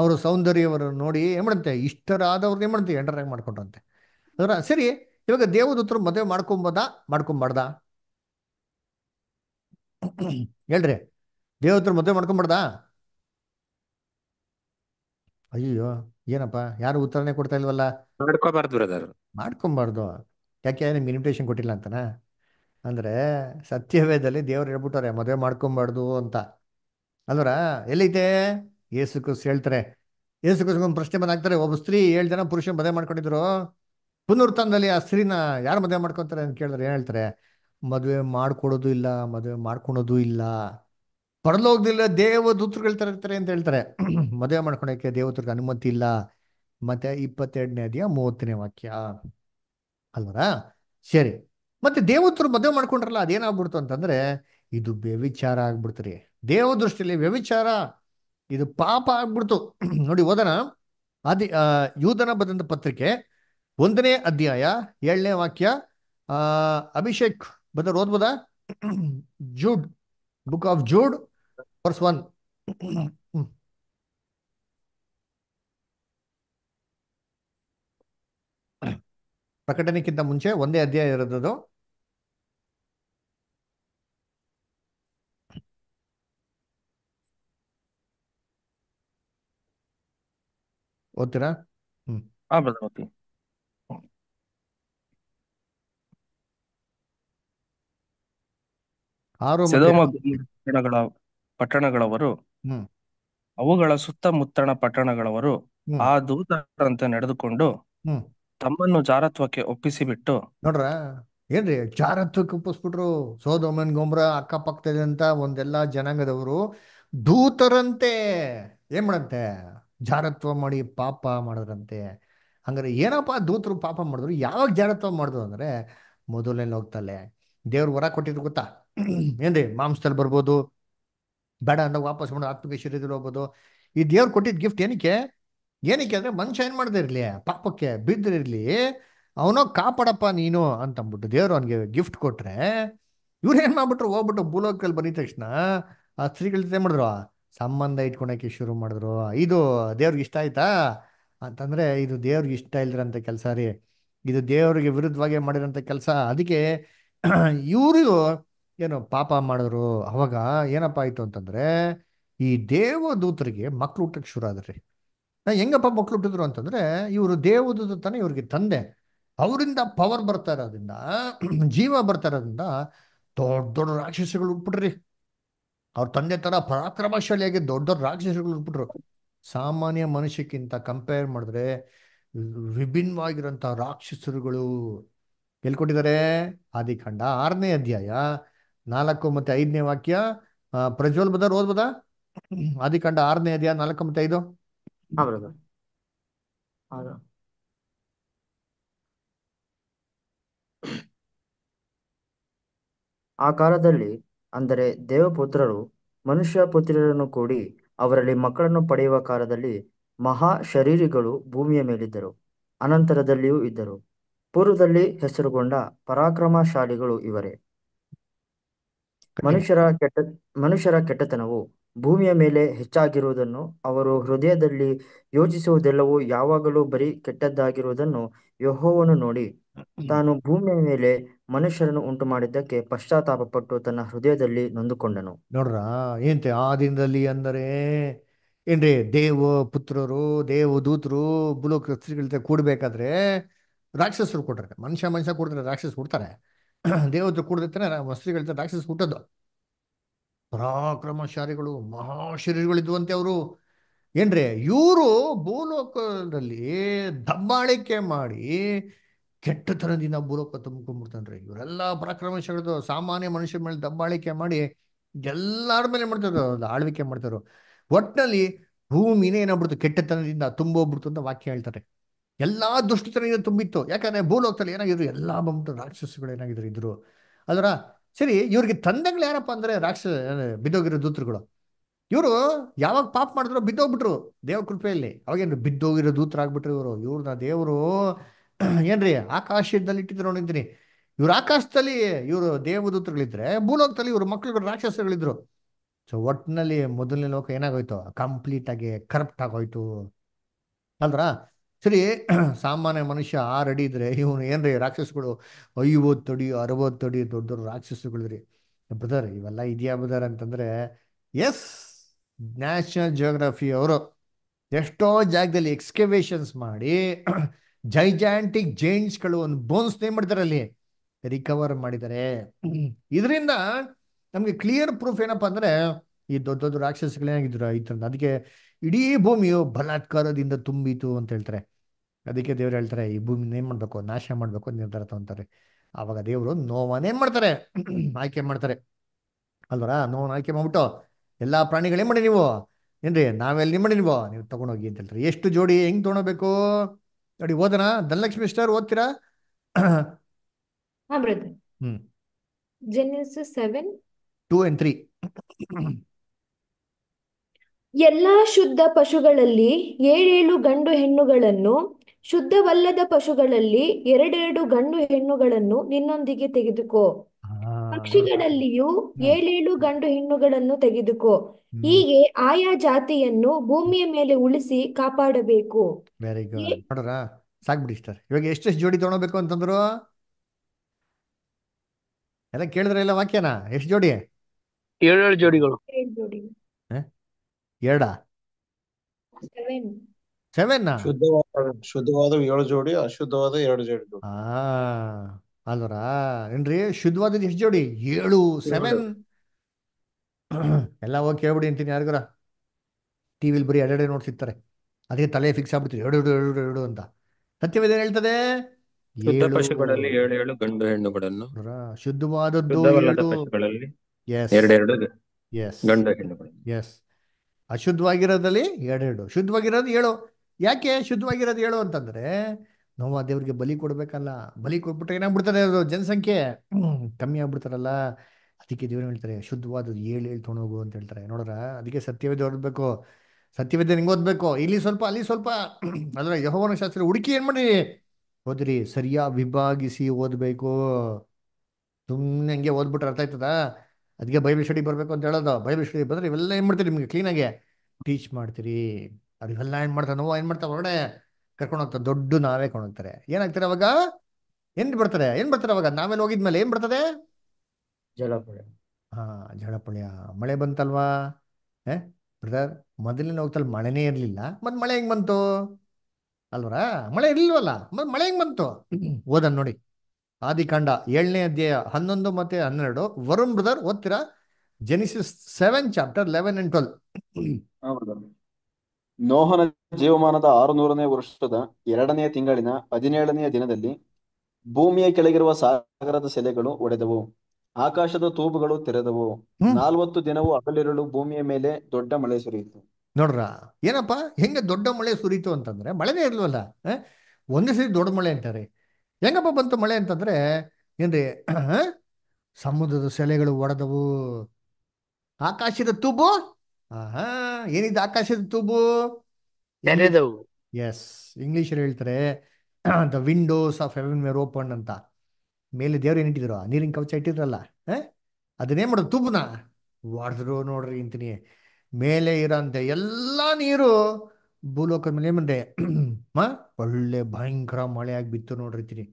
ಅವರ ಸೌಂದರ್ಯವನ್ನು ನೋಡಿ ಏನ್ ಮಾಡಂತೆ ಇಷ್ಟರಾದವ್ರನ್ನ ಏನ್ ಮಾಡ್ತೀವಿ ಎಂಡರಾಗಿ ಮಾಡ್ಕೊಂಡ್ರಂತೆ ಅದರ ಸರಿ ಇವಾಗ ದೇವದೂತರು ಮದುವೆ ಮಾಡ್ಕೊಂಬೋದ ಮಾಡ್ಕೊಂಬಾರ್ದ ಹೇಳ್ರಿ ದೇವದೂತರು ಮದುವೆ ಮಾಡ್ಕೊಂಬಾರ್ದ ಅಯ್ಯೋ ಏನಪ್ಪ ಯಾರು ಉತ್ತರನೆ ಕೊಡ್ತಾ ಇಲ್ವಲ್ಲ ಮಾಡ್ಕೋಬಾರ್ದು ಮಾಡ್ಕೊಂಬಾರ್ದು ಯಾಕೆ ನಿಮ್ಗೆ ಇನ್ವಿಟೇಷನ್ ಕೊಟ್ಟಿಲ್ಲ ಅಂತನಾ ಅಂದ್ರೆ ಸತ್ಯವೇದಲ್ಲಿ ದೇವ್ರು ಹೇಳ್ಬಿಟ್ಟವ್ರೆ ಮದುವೆ ಮಾಡ್ಕೊಬಾರ್ದು ಅಂತ ಅಲ್ವರ ಎಲ್ಲಿದೆ ಯೇಸು ಹೇಳ್ತಾರೆ ಏಸು ಪ್ರಶ್ನೆ ಬಂದಾಗ್ತಾರೆ ಒಬ್ಬ ಸ್ತ್ರೀ ಏಳು ಜನ ಪುರುಷ ಮದುವೆ ಮಾಡ್ಕೊಂಡಿದ್ರು ಪುನರುತ್ಥಾನದಲ್ಲಿ ಆ ಸ್ತ್ರೀನ ಯಾರು ಮದುವೆ ಮಾಡ್ಕೊತಾರೆ ಅಂತ ಕೇಳಿದ್ರೆ ಏನ್ ಹೇಳ್ತಾರೆ ಮದುವೆ ಮಾಡ್ಕೊಡೋದು ಇಲ್ಲ ಮದುವೆ ಮಾಡ್ಕೊಳೋದು ಇಲ್ಲ ಪರಲೋಕದಿಲ್ಲ ದೇವದೂತರುಗಳು ತರ್ತಾರೆ ಅಂತ ಹೇಳ್ತಾರೆ ಮದುವೆ ಮಾಡ್ಕೊಳಕ್ಕೆ ದೇವದೂತರಿಗೆ ಅನುಮತಿ ಇಲ್ಲ ಮತ್ತೆ ಇಪ್ಪತ್ತೆರಡನೇ ಅದಿಯ ಮೂವತ್ತನೇ ವಾಕ್ಯ ಅಲ್ವರಾ ಸರಿ ಮತ್ತೆ ದೇವದೂತರು ಮದುವೆ ಮಾಡ್ಕೊಂಡ್ರಲ್ಲ ಅದೇನಾಗ್ಬಿಡ್ತು ಅಂತಂದ್ರೆ ಇದು ವ್ಯವಿಚಾರ ದೇವ ದೃಷ್ಟಿಯಲ್ಲಿ ವ್ಯವಿಚಾರ ಇದು ಪಾಪ ಆಗ್ಬಿಡ್ತು ನೋಡಿ ಓದೋಣ ಅದಿ ಯೂಧನ ಬದಂತ ಪತ್ರಿಕೆ ಒಂದನೇ ಅಧ್ಯಾಯ ಏಳನೇ ವಾಕ್ಯ ಅಭಿಷೇಕ್ ಬಂದ್ರೆ ಓದ್ಬೋದ Jude book of Jude verse one ಪ್ರಕಟಣೆಕ್ಕಿಂತ ಮುಂಚೆ ಒಂದೇ ಅಧ್ಯಾಯ ಇರೋದದು ಓದ್ತೀರಾ ಹ್ಮ್ ಆರು ಪಟ್ಟಣಗಳ ಪಟ್ಟಣಗಳವರು ಅವುಗಳ ಸುತ್ತಮುತ್ತಣ ಪಟ್ಟಣಗಳವರು ಆ ದೂತರಂತೆ ನಡೆದುಕೊಂಡು ತಮ್ಮನ್ನು ಜಾರತ್ವಕ್ಕೆ ಒಪ್ಪಿಸಿಬಿಟ್ಟು ನೋಡ್ರ ಏನ್ರಿ ಜಾರತ್ವಕ್ಕೆ ಒಪ್ಪಿಸ್ಬಿಟ್ರು ಸೋದೋಮನ್ ಗೊಮ್ರ ಅಕ್ಕಪಕ್ಕದಂತ ಒಂದೆಲ್ಲಾ ಜನಾಂಗದವರು ದೂತರಂತೆ ಏನ್ ಮಾಡಂತೆ ಜಾರತ್ವ ಮಾಡಿ ಪಾಪ ಮಾಡದ್ರಂತೆ ಹಂಗಾರೆ ಏನಪ್ಪಾ ದೂತರು ಪಾಪ ಮಾಡಿದ್ರು ಯಾವಾಗ ಜಾರತ್ವ ಮಾಡಿದ್ರು ಅಂದ್ರೆ ಮೊದಲನೇ ಹೋಗ್ತಲೆ ದೇವ್ರ ವರ ಕೊಟ್ಟಿದ್ರು ಗೊತ್ತಾ ಏನ್ರಿ ಮಾಂಸದಲ್ಲಿ ಬರ್ಬೋದು ಬೇಡ ಅಂದಾಗ ವಾಪಸ್ ಮಾಡೋ ಶರೀರದಲ್ಲಿ ಹೋಗ್ಬೋದು ಈ ದೇವ್ರು ಕೊಟ್ಟಿದ್ದ ಗಿಫ್ಟ್ ಏನಕ್ಕೆ ಏನಕ್ಕೆ ಅಂದ್ರೆ ಮನುಷ್ಯ ಏನು ಇರ್ಲಿ ಪಾಪಕ್ಕೆ ಬಿದ್ದಿರಲಿ ಅವನೋ ಕಾಪಾಡಪ್ಪ ನೀನು ಅಂತಂದ್ಬಿಟ್ಟು ದೇವ್ರು ಅವನಿಗೆ ಗಿಫ್ಟ್ ಕೊಟ್ರೆ ಇವ್ರು ಏನ್ ಮಾಡ್ಬಿಟ್ರು ಹೋಗ್ಬಿಟ್ಟು ಭೂಲೋಕದಲ್ಲಿ ಬಂದ ತಕ್ಷಣ ಆ ಸ್ತ್ರೀಗಳ ಜೊತೆ ಮಾಡಿದ್ರು ಸಂಬಂಧ ಇಟ್ಕೊಳಕ್ಕೆ ಶುರು ಮಾಡಿದ್ರು ಇದು ದೇವ್ರಿಗೆ ಇಷ್ಟ ಆಯ್ತಾ ಅಂತಂದ್ರೆ ಇದು ದೇವ್ರಿಗೆ ಇಷ್ಟ ಇಲ್ದಿರಂತ ಕೆಲ್ಸ ರೀ ಇದು ದೇವ್ರಿಗೆ ವಿರುದ್ಧವಾಗಿ ಮಾಡಿರೋಂಥ ಕೆಲಸ ಅದಕ್ಕೆ ಇವರು ಏನು ಪಾಪ ಮಾಡಿದ್ರು ಅವಾಗ ಏನಪ್ಪ ಆಯಿತು ಅಂತಂದರೆ ಈ ದೇವದೂತರಿಗೆ ಮಕ್ಳು ಹುಟ್ಟಕ್ಕೆ ಶುರು ಆದ್ರಿ ಹೆಂಗಪ್ಪ ಮಕ್ಳು ಹುಟ್ಟಿದ್ರು ಅಂತಂದರೆ ಇವರು ದೇವದೂತ ತಾನೆ ಇವ್ರಿಗೆ ತಂದೆ ಅವರಿಂದ ಪವರ್ ಬರ್ತಾ ಇರೋದ್ರಿಂದ ಜೀವ ಬರ್ತಾ ಇರೋದ್ರಿಂದ ದೊಡ್ಡ ದೊಡ್ಡ ರಾಕ್ಷಸಿಗಳು ಹುಟ್ಬಿಟ್ರಿ ಅವ್ರ ತಂದೆ ತರ ಪರಾಕ್ರಮಶಾಲಿಯಾಗಿ ದೊಡ್ಡ ದೊಡ್ಡ ರಾಕ್ಷಸಗಳು ಹುಟ್ಬಿಟ್ರು ಸಾಮಾನ್ಯ ಮನುಷ್ಯಕ್ಕಿಂತ ಕಂಪೇರ್ ಮಾಡಿದ್ರೆ ವಿಭಿನ್ನವಾಗಿರೋಂಥ ರಾಕ್ಷಸರುಗಳು ಎಲ್ಲಿ ಕೊಟ್ಟಿದ್ದಾರೆ ಆದಿಖಂಡ ಆರನೇ ಅಧ್ಯಾಯ ನಾಲ್ಕು ಮತ್ತೆ ಐದನೇ ವಾಕ್ಯ ಪ್ರಜ್ವಲ್ ಬದ ಬದ ಆದಿಕಾಂಡ ಆರನೇ ಅಧ್ಯಾಯ ನಾಲ್ಕು ಮತ್ತೆ ಐದು ಆ ಕಾಲದಲ್ಲಿ ಅಂದರೆ ದೇವಪುತ್ರರು ಮನುಷ್ಯ ಪುತ್ರರನ್ನು ಕೂಡಿ ಅವರಲ್ಲಿ ಮಕ್ಕಳನ್ನು ಪಡೆಯುವ ಕಾಲದಲ್ಲಿ ಮಹಾ ಶರೀರಿಗಳು ಭೂಮಿಯ ಮೇಲಿದ್ದರು ಅನಂತರದಲ್ಲಿಯೂ ಇದ್ದರು ಪೂರ್ವದಲ್ಲಿ ಹೆಸರುಗೊಂಡ ಪರಾಕ್ರಮಶಾಲಿಗಳು ಇವರೇ ಮನುಷ್ಯರ ಕೆಟ್ಟ ಮನುಷ್ಯರ ಕೆಟ್ಟತನವು ಭೂಮಿಯ ಮೇಲೆ ಹೆಚ್ಚಾಗಿರುವುದನ್ನು ಅವರು ಹೃದಯದಲ್ಲಿ ಯೋಚಿಸುವುದೆಲ್ಲವೂ ಯಾವಾಗಲೂ ಬರೀ ಕೆಟ್ಟದ್ದಾಗಿರುವುದನ್ನು ಯಹೋವನ್ನು ನೋಡಿ ತಾನು ಭೂಮಿಯ ಮೇಲೆ ಮನುಷ್ಯರನ್ನು ಉಂಟು ಮಾಡಿದ್ದಕ್ಕೆ ಪಶ್ಚಾತ್ತಾಪ ಪಟ್ಟು ತನ್ನ ಹೃದಯದಲ್ಲಿ ನೊಂದುಕೊಂಡನು ನೋಡ್ರ ಏನ್ತೆ ಆ ದಿನದಲ್ಲಿ ಅಂದರೆ ಏನ್ರಿ ದೇವ ಪುತ್ರರು ದೇವ ದೂತರು ಬುಲೋಕ ಸ್ತ್ರೀಗಳ ಕೂಡಬೇಕಾದ್ರೆ ರಾಕ್ಷಸರು ಕೊಟ್ಟರೆ ಮನುಷ್ಯ ಮನುಷ್ಯ ಕೊಡ್ತಾರೆ ರಾಕ್ಷಸ ಕೊಡ್ತಾರೆ ದೇವತೆ ಕುಡ್ದಿರ್ತಾನೆ ಮಸ್ತ್ರಿಗಳಿರ್ತಾರೆ ರಾಕ್ಷಸ ಹುಟ್ಟದ್ದು ಪರಾಕ್ರಮಶಾಲಿಗಳು ಮಹಾಶರೀರಗಳಿದ್ವಂತೆ ಅವರು ಏನ್ರಿ ಇವರು ಭೂಲೋಕದಲ್ಲಿ ದಬ್ಬಾಳಿಕೆ ಮಾಡಿ ಕೆಟ್ಟತನದಿಂದ ತರದಿಂದ ಭೂಲೋಕ ತುಂಬಿಕೊಂಡ್ಬಿಡ್ತಾನ್ರಿ ಇವರೆಲ್ಲ ಪರಾಕ್ರಮಶಾಲಿಗಳು ಸಾಮಾನ್ಯ ಮನುಷ್ಯರ ಮೇಲೆ ದಬ್ಬಾಳಿಕೆ ಮಾಡಿ ಎಲ್ಲಾರ ಮೇಲೆ ಮಾಡ್ತಾರೋ ಆಳ್ವಿಕೆ ಮಾಡ್ತಾರೋ ಒಟ್ಟಿನಲ್ಲಿ ಭೂಮಿನೇ ಏನಾಗ್ಬಿಡ್ತು ಕೆಟ್ಟತನದಿಂದ ತುಂಬೋಗ್ಬಿಡ್ತು ಅಂತ ವಾಕ್ಯ ಹೇಳ್ತಾರೆ ಎಲ್ಲ ದುಷ್ಟತನ ತುಂಬಿತ್ತು ಯಾಕಂದ್ರೆ ಭೂಲೋಕದಲ್ಲಿ ಏನಾಗಿದ್ರು ಎಲ್ಲ ಬಂದ್ಬಿಟ್ಟು ರಾಕ್ಷಸಗಳು ಏನಾಗಿದ್ರು ಇದ್ರು ಅದರ ಸರಿ ಇವ್ರಿಗೆ ತಂದೆಗಳು ಏನಪ್ಪ ಅಂದ್ರೆ ರಾಕ್ಷಸ ಬಿದ್ದೋಗಿರೋ ದೂತ್ರಗಳು ಇವರು ಯಾವಾಗ ಪಾಪ ಮಾಡಿದ್ರು ಬಿದ್ದೋಗ್ಬಿಟ್ರು ದೇವ್ರ ಕೃಪೆಯಲ್ಲಿ ಅವಾಗೇನು ಬಿದ್ದೋಗಿರೋ ದೂತರಾಗ್ಬಿಟ್ರು ಇವರು ಇವ್ರನ್ನ ದೇವರು ಏನ್ರಿ ಆಕಾಶದಲ್ಲಿ ಇಟ್ಟಿದ್ರು ನೋಡಿದ್ರಿ ಇವ್ರು ಆಕಾಶದಲ್ಲಿ ಇವರು ದೇವದೂತರುಗಳಿದ್ರೆ ಭೂಲೋಕದಲ್ಲಿ ಇವರು ಮಕ್ಕಳುಗಳು ರಾಕ್ಷಸಗಳಿದ್ರು ಸೊ ಒಟ್ಟಿನಲ್ಲಿ ಮೊದಲನೇ ಲೋಕ ಏನಾಗೋಯ್ತು ಕಂಪ್ಲೀಟ್ ಆಗಿ ಕರಪ್ಟ್ ಆಗೋಯ್ತು ಅಂದ್ರ ಸರಿ ಸಾಮಾನ್ಯ ಮನುಷ್ಯ ಆ ಅಡಿ ಇದ್ರೆ ಇವನು ಏನ್ರಿ ರಾಕ್ಷಸಗಳು ಐವತ್ತು ಅಡಿ ಅರವತ್ತು ಅಡಿ ದೊಡ್ಡ ದೊಡ್ಡ ರೀ ಬದಾರ ಇವೆಲ್ಲ ಇದೆಯಾ ಬದಾರ ಅಂತಂದ್ರೆ ಎಸ್ ನ್ಯಾಷನಲ್ ಜಿಯೋಗ್ರಫಿ ಅವರು ಎಷ್ಟೋ ಜಾಗದಲ್ಲಿ ಎಕ್ಸ್ಕವೇಷನ್ಸ್ ಮಾಡಿ ಜೈಜಾಂಟಿಕ್ ಜೈಂಟ್ಸ್ಗಳು ಒಂದು ಬೋನ್ಸ್ ನೇಮ್ ಮಾಡ್ತಾರೆ ಅಲ್ಲಿ ರಿಕವರ್ ಮಾಡಿದ್ದಾರೆ ಇದರಿಂದ ನಮಗೆ ಕ್ಲಿಯರ್ ಪ್ರೂಫ್ ಏನಪ್ಪ ಅಂದ್ರೆ ಈ ದೊಡ್ಡ ದೊಡ್ಡ ರಾಕ್ಷಸಗಳೇನಾಗಿದ್ರು ಈ ಥರ ಅದಕ್ಕೆ ಇಡೀ ಭೂಮಿಯು ಬಲಾತ್ಕಾರದಿಂದ ತುಂಬಿತು ಅಂತ ಹೇಳ್ತಾರೆ ಅದಕ್ಕೆ ದೇವ್ರು ಹೇಳ್ತಾರೆ ಈ ಭೂಮಿನ ಏನ್ ಮಾಡ್ಬೇಕು ನಾಶ ಮಾಡ್ಬೇಕು ನಿರ್ಧಾರ ತಗೊಂತಾರೆ ಅವಾಗ ದೇವ್ರು ನೋವನ್ನ ಏನ್ ಮಾಡ್ತಾರೆ ಆಯ್ಕೆ ಮಾಡ್ತಾರೆ ಅಲ್ವರ ನೋವನ್ನ ಆಯ್ಕೆ ಮಾಡ್ಬಿಟ್ಟು ಎಲ್ಲಾ ಪ್ರಾಣಿಗಳೇನ್ ಮಾಡಿ ನೀವು ಏನ್ರಿ ನಾವೆಲ್ಲಿ ಮಾಡಿ ನೀವು ನೀವು ತಗೊಂಡೋಗಿ ಅಂತ ಹೇಳ್ತಾರೆ ಎಷ್ಟು ಜೋಡಿ ಹೆಂಗ್ ತೊಗೊಳ್ಬೇಕು ನೋಡಿ ಓದನಾ ಧನಲಕ್ಷ್ಮಿ ಸ್ಟಾರ್ ಓದ್ತೀರಾ hmm seven two and three ಎಲ್ಲಾ ಶುದ್ಧ ಪಶುಗಳಲ್ಲಿ ಏಳೇಳು ಗಂಡು ಹೆಣ್ಣುಗಳನ್ನು ಶುದ್ಧವಲ್ಲದ ಪಶುಗಳಲ್ಲಿ ಎರಡೆರಡು ಗಂಡು ಹೆಣ್ಣುಗಳನ್ನು ನಿನ್ನೊಂದಿಗೆ ತೆಗೆದುಕೋ ಪಕ್ಷಿಗಳಲ್ಲಿಯೂ ಏಳೇಳು ಗಂಡು ಹೆಣ್ಣುಗಳನ್ನು ತೆಗೆದುಕೋ ಹೀಗೆ ಆಯಾ ಜಾತಿಯನ್ನು ಭೂಮಿಯ ಮೇಲೆ ಉಳಿಸಿ ಕಾಪಾಡಬೇಕು ವೆರಿ ಗುಡ್ ನೋಡ್ರ ಇವಾಗ ಎಷ್ಟೆಷ್ಟು ಜೋಡಿ ತಗೊಳ್ಬೇಕು ಅಂತಂದ್ರು ಎಲ್ಲ ಕೇಳಿದ್ರೆ ವಾಕ್ಯನ ಎಷ್ಟು ಜೋಡಿ ಏಳೇಳು ಜೋಡಿಗಳು ಎರಡಾ ಸೆವೆನ್ ಶುದ್ಧವಾದ ಶುದ್ಧವಾದ ಏಳು ಜೋಡಿ ಅಶುದ್ಧವಾದ ಎರಡು ಜೋಡಿ ಜೋಡಿ ಅಲ್ವರ ಏನ್ರಿ ಶುದ್ಧವಾದ ಎಷ್ಟು ಜೋಡಿ ಏಳು ಸೆವೆನ್ ಎಲ್ಲ ಹೋಗಿ ಕೇಳ್ಬಿಡಿ ಅಂತೀನಿ ಯಾರಿಗಾರ ಟಿವಿಲಿ ಬರೀ ನೋಡ್ಸಿ ನೋಡ್ಸಿರ್ತಾರೆ ಅದಕ್ಕೆ ತಲೆ ಫಿಕ್ಸ್ ಆಗ್ಬಿಡ್ತೀವಿ ಎರಡು ಎರಡು ಎರಡು ಎರಡು ಅಂತ ಸತ್ಯವೇದೇನು ಹೇಳ್ತದೆ ಗಂಡು ಹೆಣ್ಣುಗಳನ್ನು ಶುದ್ಧವಾದದ್ದು ಎರಡೆರಡು ಎಸ್ ಎಸ್ ಅಶುದ್ಧವಾಗಿರೋದ್ರಲ್ಲಿ ಎರಡೆರಡು ಶುದ್ಧವಾಗಿರೋದು ಏಳು ಯಾಕೆ ಶುದ್ಧವಾಗಿರೋದು ಹೇಳು ಅಂತಂದ್ರೆ ನಾವು ದೇವ್ರಿಗೆ ಬಲಿ ಕೊಡಬೇಕಲ್ಲ ಬಲಿ ಕೊಟ್ಬಿಟ್ರೆ ಏನಾಗ್ಬಿಡ್ತಾರೆ ಅದು ಜನಸಂಖ್ಯೆ ಕಮ್ಮಿ ಆಗ್ಬಿಡ್ತಾರಲ್ಲ ಅದಕ್ಕೆ ದೇವ್ರು ಹೇಳ್ತಾರೆ ಶುದ್ಧವಾದದ್ದು ಹೇಳಿ ಹೇಳಿ ತೊಣೋಗು ಅಂತ ಹೇಳ್ತಾರೆ ನೋಡ್ರ ಅದಕ್ಕೆ ಸತ್ಯವೇದ ಓದಬೇಕು ಸತ್ಯವೇದ ನಿಂಗೆ ಓದಬೇಕು ಇಲ್ಲಿ ಸ್ವಲ್ಪ ಅಲ್ಲಿ ಸ್ವಲ್ಪ ಅದರ ಯಹೋವನ ಶಾಸ್ತ್ರ ಹುಡುಕಿ ಏನು ಮಾಡಿ ಓದ್ರಿ ಸರಿಯಾ ವಿಭಾಗಿಸಿ ಓದಬೇಕು ಸುಮ್ಮನೆ ಹಂಗೆ ಓದ್ಬಿಟ್ರೆ ಅರ್ಥ ಆಯ್ತದ ಅದಕ್ಕೆ ಬೈಬಲ್ ಸ್ಟಡಿ ಬರಬೇಕು ಅಂತ ಹೇಳೋದು ಬೈಬಲ್ ಸ್ಟಡಿ ಬಂದ್ರೆ ಇವೆಲ್ಲ ಏನು ಮಾಡ್ತೀರಿ ನಿಮಗೆ ಕ್ಲೀನಾಗೆ ಟೀಚ್ ಮಾಡ್ತೀರಿ ಅದು ಏನ್ ಏನು ಮಾಡ್ತಾರೆ ನೋವು ಏನು ಮಾಡ್ತಾರೆ ಹೊರಡೆ ಕರ್ಕೊಂಡು ಹೋಗ್ತಾರೆ ದೊಡ್ಡ ನಾವೇ ಕೊಂಡೋಗ್ತಾರೆ ಏನಾಗ್ತಾರೆ ಅವಾಗ ಎಂತ ಬರ್ತಾರೆ ಏನ್ ಬರ್ತಾರೆ ಅವಾಗ ನಾವೇನು ಹೋಗಿದ್ಮೇಲೆ ಏನ್ ಬರ್ತದೆ ಹಾ ಮಳೆ ಬಂತಲ್ವಾ ಏ ಬ್ರದರ್ ಮೊದಲಿನ ಹೋಗ್ತಲ್ ಮಳೆನೇ ಇರಲಿಲ್ಲ ಮತ್ತೆ ಮಳೆ ಹೆಂಗ್ ಬಂತು ಅಲ್ವರ ಮಳೆ ಇರ್ಲಿಲ್ವಲ್ಲ ಮತ್ ಮಳೆ ಹೆಂಗ್ ಬಂತು ಓದನ್ ನೋಡಿ ಆದಿಕಾಂಡ ಏಳನೇ ಅಧ್ಯಾಯ ಹನ್ನೊಂದು ಮತ್ತೆ ಹನ್ನೆರಡು ವರುಣ್ ಬ್ರದರ್ ಓದ್ತೀರಾ Genesis seven chapter eleven and twelve ನೋಹನ ಜೀವಮಾನದ ಆರುನೂರನೇ ವರ್ಷದ ಎರಡನೇ ತಿಂಗಳಿನ ಹದಿನೇಳನೆಯ ದಿನದಲ್ಲಿ ಭೂಮಿಯ ಕೆಳಗಿರುವ ಸಾಗರದ ಸೆಲೆಗಳು ಒಡೆದವು ಆಕಾಶದ ತೂಬುಗಳು ತೆರೆದವು ನಾಲ್ವತ್ತು ದಿನವೂ ಹಗಲಿರಲು ಭೂಮಿಯ ಮೇಲೆ ದೊಡ್ಡ ಮಳೆ ಸುರಿಯಿತು ನೋಡ್ರ ಏನಪ್ಪ ಹೆಂಗ ದೊಡ್ಡ ಮಳೆ ಸುರಿತು ಅಂತಂದ್ರೆ ಮಳೆನೇ ಇರ್ಲವಲ್ಲ ಒಂದೇ ಸರಿ ದೊಡ್ಡ ಮಳೆ ಅಂತಾರೆ ಹೆಂಗಪ್ಪ ಬಂತು ಮಳೆ ಅಂತಂದ್ರೆ ಏನ್ರಿ ಸಮುದ್ರದ ಸೆಲೆಗಳು ಒಡೆದವು ಆಕಾಶದ ತೂಬು ಆಹಾ ಏನಿದೆ ಆಕಾಶದ ತುಬು ನೆರೆದವು ಎಸ್ ಅಲ್ಲಿ ಹೇಳ್ತಾರೆ the windows of heaven were open ಅಂತ ಮೇಲೆ ದೇವ್ರು ಏನಿಟ್ಟಿದ್ರು ನೀರಿನ ಕವಚ ಇಟ್ಟಿದ್ರಲ್ಲ ಅದನ್ನೇ ಮಾಡೋದು ತೂಬುನ ಹೊಡೆದ್ರು ನೋಡ್ರಿ ಇಂತೀನಿ ಮೇಲೆ ಇರೋಂಥ ಎಲ್ಲಾ ನೀರು ಭೂಲೋಕದ ಮೇಲೆ ಬಂದೆ ಮಾ ಒಳ್ಳೆ ಭಯಂಕರ ಮಳೆ ಬಿತ್ತು ನೋಡ್ರಿತೀನಿ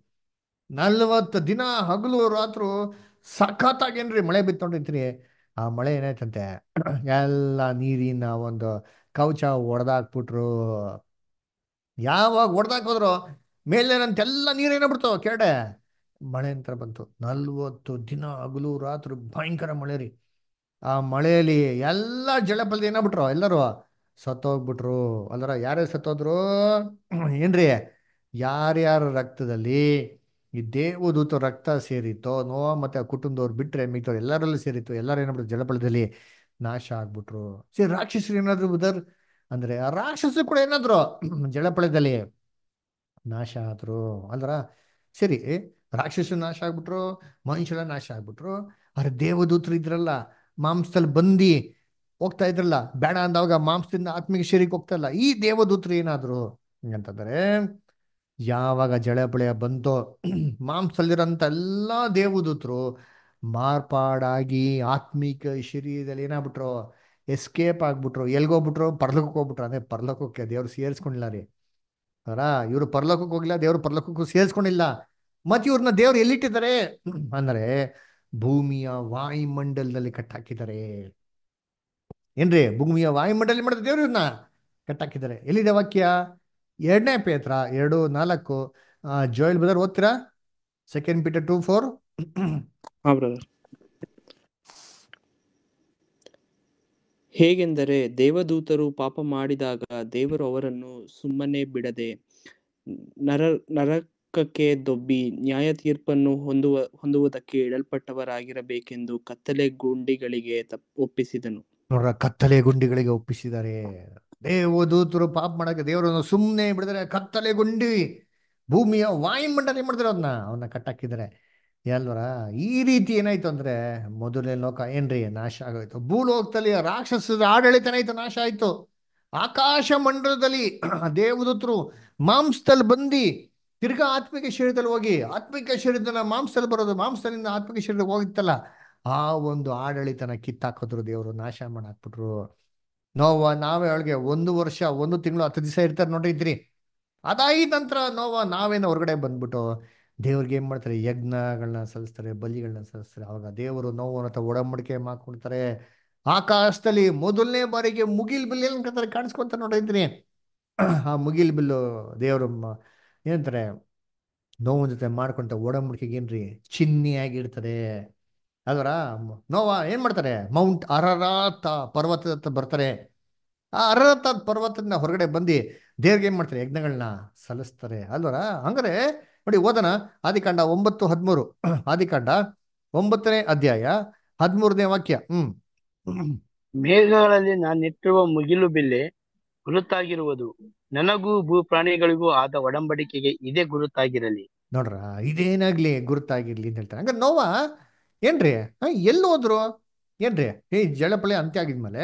ನಲ್ವತ್ತು ದಿನ ಹಗಲು ರಾತ್ರಿ ಸಖತ್ತಾಗೇನ್ರಿ ಮಳೆ ಬಿತ್ತು ನೋಡ್ರಿತೀನಿ ಆ ಮಳೆ ಏನಾಯ್ತಂತೆ ಎಲ್ಲ ನೀರಿನ ಒಂದು ಕವಚ ಒಡೆದಾಕ್ಬಿಟ್ರು ಯಾವಾಗ ಹೊಡೆದಾಕೋದ್ರು ಮೇಲೆ ನೀರು ನೀರೇನ ಬಿಡ್ತಾವ ಕೆರಡೆ ಮಳೆ ಅಂತ ಬಂತು ನಲ್ವತ್ತು ದಿನ ಹಗಲು ರಾತ್ರಿ ಭಯಂಕರ ಮಳೆ ರೀ ಆ ಮಳೆಯಲ್ಲಿ ಎಲ್ಲ ಏನೋ ಬಿಟ್ರು ಎಲ್ಲರೂ ಸತ್ತೋಗ್ಬಿಟ್ರು ಅಲ್ಲರ ಯಾರ್ಯಾರು ಸತ್ತೋದ್ರು ಏನ್ರಿ ಯಾರ್ಯಾರ ರಕ್ತದಲ್ಲಿ ಈ ದೇವದೂತ ರಕ್ತ ಸೇರಿತೋ ನೋ ಮತ್ತೆ ಆ ಕುಟುಂಬದವ್ರು ಬಿಟ್ಟರೆ ಮಿಕ್ತವ್ರು ಎಲ್ಲರಲ್ಲೂ ಸೇರಿತ್ತು ಎಲ್ಲರೂ ಏನಾಗ್ಬಿಟ್ರು ಜಲಪಳದಲ್ಲಿ ನಾಶ ಆಗ್ಬಿಟ್ರು ಸರಿ ರಾಕ್ಷಸರು ಏನಾದ್ರು ಬುದರ್ ಅಂದರೆ ಆ ರಾಕ್ಷಸರು ಕೂಡ ಏನಾದ್ರು ಜಲಪಳದಲ್ಲಿ ನಾಶ ಆದರು ಅಲ್ರ ಸರಿ ರಾಕ್ಷಸರು ನಾಶ ಆಗ್ಬಿಟ್ರು ಮನುಷ್ಯರ ನಾಶ ಆಗ್ಬಿಟ್ರು ಅರ ದೇವದೂತರು ಇದ್ರಲ್ಲ ಮಾಂಸದಲ್ಲಿ ಬಂದು ಹೋಗ್ತಾ ಇದ್ರಲ್ಲ ಬೇಡ ಅಂದಾಗ ಮಾಂಸದಿಂದ ಆತ್ಮಿಗೆ ಶರೀರಕ್ಕೆ ಹೋಗ್ತಾ ಇಲ್ಲ ಈ ದೇವದೂತರು ಏನಾದ್ರು ಅಂತಂದರೆ ಯಾವಾಗ ಜಳೆ ಬಂತೋ ಮಾಂಸದಲ್ಲಿರೋಂಥ ಎಲ್ಲ ದೇವದೂತರು ಮಾರ್ಪಾಡಾಗಿ ಆತ್ಮೀಕ ಶರೀರದಲ್ಲಿ ಏನಾಗ್ಬಿಟ್ರು ಎಸ್ಕೇಪ್ ಆಗ್ಬಿಟ್ರು ಎಲ್ಗೋಗ್ಬಿಟ್ರು ಪರ್ಲೋಕಕ್ಕೆ ಹೋಗ್ಬಿಟ್ರು ಅಂದರೆ ಪರ್ಲೋಕಕ್ಕೆ ದೇವ್ರು ಸೇರಿಸ್ಕೊಂಡಿಲ್ಲ ರೀ ಅದರ ಇವರು ಪರ್ಲಕಕ್ಕೆ ಹೋಗಿಲ್ಲ ದೇವರು ಪರ್ಲಕಕ್ಕೂ ಸೇರಿಸ್ಕೊಂಡಿಲ್ಲ ಮತ್ತು ಇವ್ರನ್ನ ದೇವ್ರು ಎಲ್ಲಿಟ್ಟಿದ್ದಾರೆ ಅಂದರೆ ಭೂಮಿಯ ವಾಯುಮಂಡಲದಲ್ಲಿ ಕಟ್ಟಾಕಿದ್ದಾರೆ ಏನ್ರಿ ಭೂಮಿಯ ವಾಯುಮಂಡಲ ಮಾಡಿದ ದೇವ್ರನ್ನ ಕಟ್ಟಾಕಿದ್ದಾರೆ ಎಲ್ಲಿದೆ ವಾಕ್ಯ ಎರಡನೇ ಪೇತ್ರ ಎರಡು ನಾಲ್ಕು ಜೋಯಲ್ ಬ್ರದರ್ ಓದ್ತೀರಾ ಸೆಕೆಂಡ್ ಪೀಟರ್ ಟೂ ಫೋರ್ ಹೇಗೆಂದರೆ ದೇವದೂತರು ಪಾಪ ಮಾಡಿದಾಗ ದೇವರು ಅವರನ್ನು ಸುಮ್ಮನೆ ಬಿಡದೆ ನರ ನರಕಕ್ಕೆ ದೊಬ್ಬಿ ನ್ಯಾಯ ತೀರ್ಪನ್ನು ಹೊಂದುವ ಹೊಂದುವುದಕ್ಕೆ ಇಡಲ್ಪಟ್ಟವರಾಗಿರಬೇಕೆಂದು ಕತ್ತಲೆ ಗುಂಡಿಗಳಿಗೆ ತಪ್ಪ ಒಪ್ಪಿಸಿದನು ನೋಡ್ರ ಕತ್ತಲೆ ಗುಂಡಿಗಳಿಗೆ ಒಪ್ಪಿಸಿದ್ದಾರೆ ದೇವದೂತರು ಪಾಪ ಮಾಡೋಕೆ ದೇವರನ್ನು ಸುಮ್ಮನೆ ಬಿಡಿದ್ರೆ ಗುಂಡಿ ಭೂಮಿಯ ವಾಯುಮಂಡಲ ಏನು ಮಾಡಿದ್ರೆ ಅದನ್ನ ಅವನ್ನ ಕಟ್ಟಾಕಿದ್ದಾರೆ ಎಲ್ವರ ಈ ರೀತಿ ಏನಾಯ್ತು ಅಂದ್ರೆ ಮೊದಲೇ ಲೋಕ ಏನ್ರಿ ನಾಶ ಆಗೋಯ್ತು ಭೂಲೋಕದಲ್ಲಿ ರಾಕ್ಷಸದ ಆಡಳಿತನಾಯ್ತು ನಾಶ ಆಯ್ತು ಆಕಾಶ ಮಂಡಲದಲ್ಲಿ ದೇವದೂತರು ಮಾಂಸದಲ್ಲಿ ಬಂದು ತಿರ್ಗಾ ಆತ್ಮಿಕ ಶರೀರದಲ್ಲಿ ಹೋಗಿ ಆತ್ಮಿಕ ಶರೀರದಲ್ಲಿ ಮಾಂಸದಲ್ಲಿ ಬರೋದು ಮಾಂಸದಿಂದ ಆತ್ಮಿಕ ಶರೀರಕ್ಕೆ ಹೋಗಿತ್ತಲ್ಲ ಆ ಒಂದು ಆಡಳಿತನ ಕಿತ್ತಾಕೋದ್ರು ದೇವರು ನಾಶ ಮಾಡಾಕ್ಬಿಟ್ರು ನೋವ ನಾವೇ ಒಂದು ವರ್ಷ ಒಂದು ತಿಂಗಳು ಹತ್ತು ದಿವಸ ಇರ್ತಾರೆ ನೋಡಿದ್ರಿ ಅದಾಗಿ ನಂತರ ನೋವ ನಾವೇನು ಹೊರಗಡೆ ಬಂದ್ಬಿಟ್ಟು ದೇವ್ರಿಗೆ ಏನು ಮಾಡ್ತಾರೆ ಯಜ್ಞಗಳನ್ನ ಸಲ್ಲಿಸ್ತಾರೆ ಬಲಿಗಳನ್ನ ಸಲ್ಲಿಸ್ತಾರೆ ಅವಾಗ ದೇವರು ನೋವು ಅಂತ ಒಡಂಬಡಿಕೆ ಮಾಡ್ಕೊಳ್ತಾರೆ ಆಕಾಶದಲ್ಲಿ ಮೊದಲನೇ ಬಾರಿಗೆ ಮುಗಿಲ್ ಬಿಲ್ ಏನ್ ಕತಾರೆ ಕಾಣಿಸ್ಕೊಂತ ನೋಡಿದ್ರಿ ಆ ಮುಗಿಲ್ ಬಿಲ್ಲು ದೇವರು ಏನಂತಾರೆ ನೋವು ಜೊತೆ ಮಾಡ್ಕೊಂತ ಓಡಂಬಡಿಕೆಗೆ ಏನ್ರಿ ಚಿನ್ನಿಯಾಗಿರ್ತದೆ ಅದರ ನೋವಾ ಏನ್ ಮಾಡ್ತಾರೆ ಮೌಂಟ್ ಅರರಾತ ಪರ್ವತದ ಬರ್ತಾರೆ ಆ ಅರರಾತ ಪರ್ವತದಿಂದ ಹೊರಗಡೆ ಬಂದು ದೇವ್ರಿಗೆ ಏನ್ ಮಾಡ್ತಾರೆ ಯಜ್ಞಗಳನ್ನ ಸಲ್ಲಿಸ್ತಾರೆ ಅಲ್ವರ ಹಂಗಾರೆ ನೋಡಿ ಓದನ ಆದಿಕಾಂಡ ಒಂಬತ್ತು ಹದಿಮೂರು ಆದಿಕಾಂಡ ಒಂಬತ್ತನೇ ಅಧ್ಯಾಯ ಹದಿಮೂರನೇ ವಾಕ್ಯ ಹ್ಮ್ ಮೇಘಗಳಲ್ಲಿ ನಾನು ನೆಟ್ಟಿರುವ ಮುಗಿಲು ಬಿಲ್ಲೆ ಗುರುತಾಗಿರುವುದು ನನಗೂ ಭೂ ಪ್ರಾಣಿಗಳಿಗೂ ಆದ ಒಡಂಬಡಿಕೆಗೆ ಇದೇ ಗುರುತಾಗಿರಲಿ ನೋಡ್ರ ಇದೇನಾಗ್ಲಿ ಗುರುತಾಗಿರ್ಲಿ ಅಂತ ಹೇಳ್ತಾರೆ ಹಂಗ ನೋವಾ ಏನ್ರಿ ಎಲ್ಲಿ ಹೋದ್ರು ಏನ್ರಿ ಈ ಜಳಪಳೆ ಅಂತ್ಯ ಆಗಿದ್ಮೇಲೆ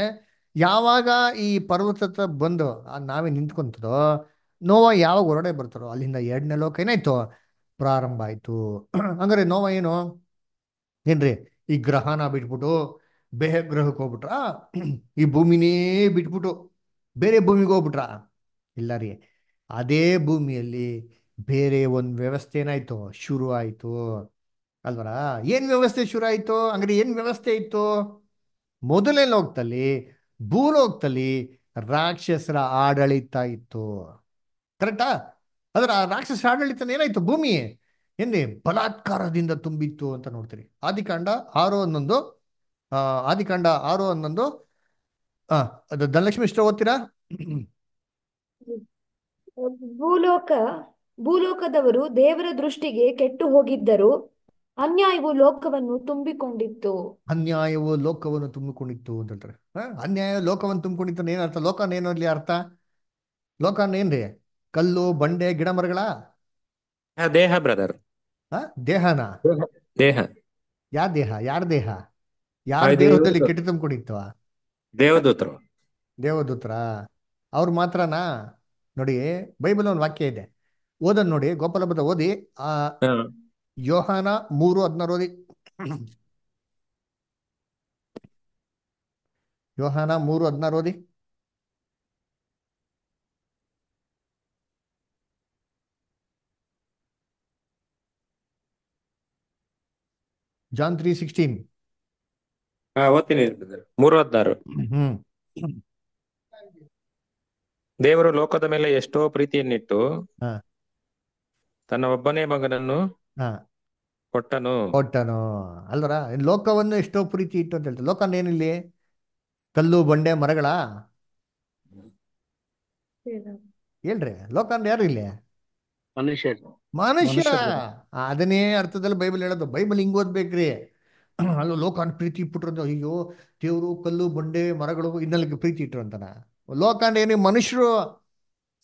ಯಾವಾಗ ಈ ಪರ್ವತ ಬಂದು ಆ ನಾವೇ ನಿಂತ್ಕೊಂತದೋ ನೋವ ಯಾವಾಗ ಹೊರಡೆ ಬರ್ತಾರೋ ಅಲ್ಲಿಂದ ಎರಡನೇ ಲೋಕ ಏನಾಯ್ತು ಪ್ರಾರಂಭ ಆಯ್ತು ಹಂಗಾರೆ ನೋವ ಏನು ಏನ್ರಿ ಈ ಗ್ರಹನ ಬಿಟ್ಬಿಟ್ಟು ಬೇರೆ ಗ್ರಹಕ್ಕೆ ಹೋಗ್ಬಿಟ್ರ ಈ ಭೂಮಿನೇ ಬಿಟ್ಬಿಟ್ಟು ಬೇರೆ ಭೂಮಿಗೆ ಹೋಗ್ಬಿಟ್ರ ಇಲ್ಲ ರೀ ಅದೇ ಭೂಮಿಯಲ್ಲಿ ಬೇರೆ ಒಂದು ವ್ಯವಸ್ಥೆ ಏನಾಯ್ತು ಶುರು ಆಯಿತು ಅಲ್ವರ ಏನ್ ವ್ಯವಸ್ಥೆ ಶುರು ಆಯ್ತು ಅಂಗಡಿ ಏನ್ ವ್ಯವಸ್ಥೆ ಇತ್ತು ಮೊದಲೇ ಲೋಕದಲ್ಲಿ ಭೂಲೋಕದಲ್ಲಿ ರಾಕ್ಷಸರ ಆಡಳಿತ ಇತ್ತು ಕರೆಕ್ಟಾ ಅದರ ರಾಕ್ಷಸರ ಆಡಳಿತ ಏನಾಯ್ತು ಭೂಮಿ ಎಂದೇ ಬಲಾತ್ಕಾರದಿಂದ ತುಂಬಿತ್ತು ಅಂತ ನೋಡ್ತೀರಿ ಆದಿಕಾಂಡ ಆರು ಹನ್ನೊಂದು ಆದಿಕಾಂಡ ಆರು ಹನ್ನೊಂದು ಅದು ಧನಲಕ್ಷ್ಮಿ ಇಷ್ಟ ಓದ್ತೀರಾ ಭೂಲೋಕ ಭೂಲೋಕದವರು ದೇವರ ದೃಷ್ಟಿಗೆ ಕೆಟ್ಟು ಹೋಗಿದ್ದರು ಅನ್ಯಾಯವು ಲೋಕವನ್ನು ತುಂಬಿಕೊಂಡಿತ್ತು ಅನ್ಯಾಯವು ಲೋಕವನ್ನು ತುಂಬಿಕೊಂಡಿತ್ತು ಅಂತ ಹೇಳ್ತಾರೆ ಅನ್ಯಾಯ ಲೋಕವನ್ನು ತುಂಬಿಕೊಂಡಿತ್ತು ಏನ್ ಅರ್ಥ ಏನು ಏನಲ್ಲಿ ಅರ್ಥ ಲೋಕ ಏನ್ರಿ ಕಲ್ಲು ಬಂಡೆ ಗಿಡ ಮರಗಳ ದೇಹ ಬ್ರದರ್ ದೇಹನ ದೇಹ ಯಾರ ದೇಹ ಯಾರ ದೇಹ ಯಾರ ದೇಹದಲ್ಲಿ ಕೆಟ್ಟ ತುಂಬಿಕೊಂಡಿತ್ತು ದೇವದೂತ್ರ ದೇವದೂತ್ರ ಅವ್ರು ಮಾತ್ರನಾ ನೋಡಿ ಬೈಬಲ್ ಒಂದು ವಾಕ್ಯ ಇದೆ ಓದನ್ ನೋಡಿ ಗೋಪಾಲ ಭದ್ರ ಓದಿ ಆ ಯೋಹಾನ ಮೂರು ಹದಿನಾರೋದಿ ಯೋಹಾನ ಮೂರು ಹದಿನಾರೋದಿ ಜಾನ್ ತ್ರೀ ಸಿಕ್ಸ್ಟೀನ್ ಮೂರು ಹದಿನಾರು ಹ್ಮ್ ದೇವರು ಲೋಕದ ಮೇಲೆ ಎಷ್ಟೋ ಪ್ರೀತಿಯನ್ನಿಟ್ಟು ತನ್ನ ಒಬ್ಬನೇ ಮಗನನ್ನು ಕೊಟ್ಟನು ಕೊಟ್ಟನು ಅಲ್ವರ ಲೋಕವನ್ನು ಎಷ್ಟೋ ಪ್ರೀತಿ ಇಟ್ಟು ಅಂತ ಹೇಳ್ತಾರೆ ಲೋಕ ಏನಿಲ್ಲಿ ಕಲ್ಲು ಬಂಡೆ ಮರಗಳ ಹೇಳ್ರಿ ಲೋಕ ಅಂದ್ರೆ ಯಾರು ಇಲ್ಲಿ ಮನುಷ್ಯ ಅದನ್ನೇ ಅರ್ಥದಲ್ಲಿ ಬೈಬಲ್ ಹೇಳೋದು ಬೈಬಲ್ ಹಿಂಗ್ ಓದ್ಬೇಕ್ರಿ ಲೋಕ ಲೋಕಾನ್ ಪ್ರೀತಿ ಇಟ್ಬಿಟ್ರು ಅಯ್ಯೋ ದೇವ್ರು ಕಲ್ಲು ಬಂಡೆ ಮರಗಳು ಇನ್ನೆಲ್ಲ ಪ್ರೀತಿ ಇಟ್ರು ಅಂತನ ಲೋಕ ಅಂದ್ರೆ ಏನು ಮನುಷ್ಯರು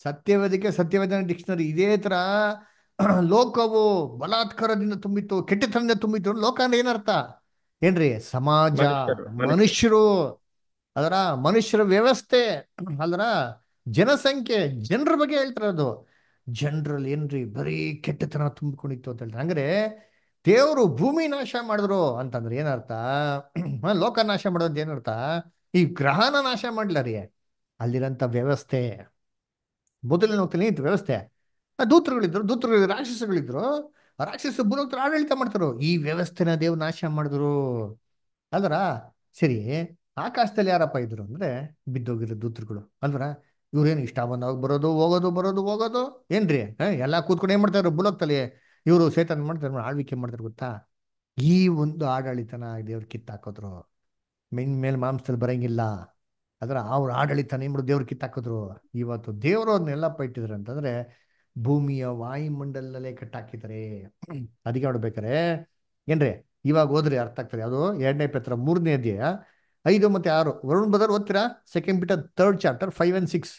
ಸತ್ಯವೇದಿಕೆ ಸತ್ಯವೇದನ ಡಿಕ್ಷನರಿ ಇದೇ ತರ ಲೋಕವು ಬಲಾತ್ಕಾರದಿಂದ ತುಂಬಿತ್ತು ಕೆಟ್ಟತನದಿಂದ ತುಂಬಿತ್ತು ಲೋಕ ಅಂದ್ರೆ ಏನರ್ಥ ಏನ್ರಿ ಸಮಾಜ ಮನುಷ್ಯರು ಅದರ ಮನುಷ್ಯರ ವ್ಯವಸ್ಥೆ ಅದರ ಜನಸಂಖ್ಯೆ ಜನರ ಬಗ್ಗೆ ಅದು ಜನರಲ್ಲಿ ಏನ್ರಿ ಬರೀ ಕೆಟ್ಟತನ ತುಂಬಿಕೊಂಡಿತ್ತು ಅಂತ ಹೇಳ್ತಾರೆ ಅಂದ್ರೆ ದೇವರು ಭೂಮಿ ನಾಶ ಮಾಡಿದ್ರು ಅಂತಂದ್ರೆ ಏನರ್ಥ ಲೋಕ ನಾಶ ಮಾಡೋದು ಏನರ್ಥ ಈ ಗ್ರಹನ ನಾಶ ಮಾಡ್ಲಾರಿ ಅಲ್ಲಿರಂತ ವ್ಯವಸ್ಥೆ ಮೊದಲಿನ ಹೋಗ್ತೀನಿ ವ್ಯವಸ್ಥೆ ದೂತ್ರಗಳಿದ್ರು ದೂತರುಗಳಿದ್ರು ರಾಕ್ಷಸಗಳಿದ್ರು ರಾಕ್ಷಸ ಭೂಲೋಕದಲ್ಲಿ ಆಡಳಿತ ಮಾಡ್ತಾರೋ ಈ ವ್ಯವಸ್ಥೆನ ದೇವ್ ನಾಶ ಮಾಡಿದ್ರು ಅಲ್ವರ ಸರಿ ಆಕಾಶದಲ್ಲಿ ಯಾರಪ್ಪ ಇದ್ರು ಅಂದ್ರೆ ಬಿದ್ದೋಗಿರೋ ದೂತರುಗಳು ಅಲ್ವರ ಇವ್ರೇನು ಇಷ್ಟ ಬಂದಾಗ ಬರೋದು ಹೋಗೋದು ಬರೋದು ಹೋಗೋದು ಏನ್ರಿ ಎಲ್ಲಾ ಕೂತ್ಕೊಂಡು ಏನ್ ಮಾಡ್ತಾರೆ ಬುಲೋಕ್ತಲ್ಲಿ ಇವರು ಸೇತನ ಮಾಡ್ತಾರೆ ಆಳ್ವಿಕೆ ಮಾಡ್ತಾರೆ ಗೊತ್ತಾ ಈ ಒಂದು ಆಡಳಿತನ ದೇವ್ರ ಕಿತ್ತಾಕೋದ್ರು ಮೆನ್ ಮೇಲೆ ಮಾಂಸದಲ್ಲಿ ಬರಂಗಿಲ್ಲ ಅದ್ರ ಅವ್ರ ಆಡಳಿತನ ಏನ್ ದೇವ್ರ ಕಿತ್ತಾಕಿದ್ರು ಇವತ್ತು ದೇವರು ಅದನ್ನೆಲ್ಲಪ್ಪ ಇಟ್ಟಿದ್ರು ಅಂತಂದ್ರೆ ಭೂಮಿಯ ವಾಯುಮಂಡಲದಲ್ಲೇ ಕಟ್ಟಾಕಿದ್ದಾರೆ ಅದಕ್ಕೆ ನೋಡ್ಬೇಕಾರೆ ಏನ್ರಿ ಇವಾಗ ಹೋದ್ರೆ ಅರ್ಥ ಆಗ್ತದೆ ಅದು ಎರಡನೇ ಪತ್ರ ಮೂರನೇ ಅಧ್ಯಾಯ ಐದು ಮತ್ತೆ ಆರು ವರುಣ್ ಬದರ್ ಓದ್ತೀರಾ second Peter third chapter five and six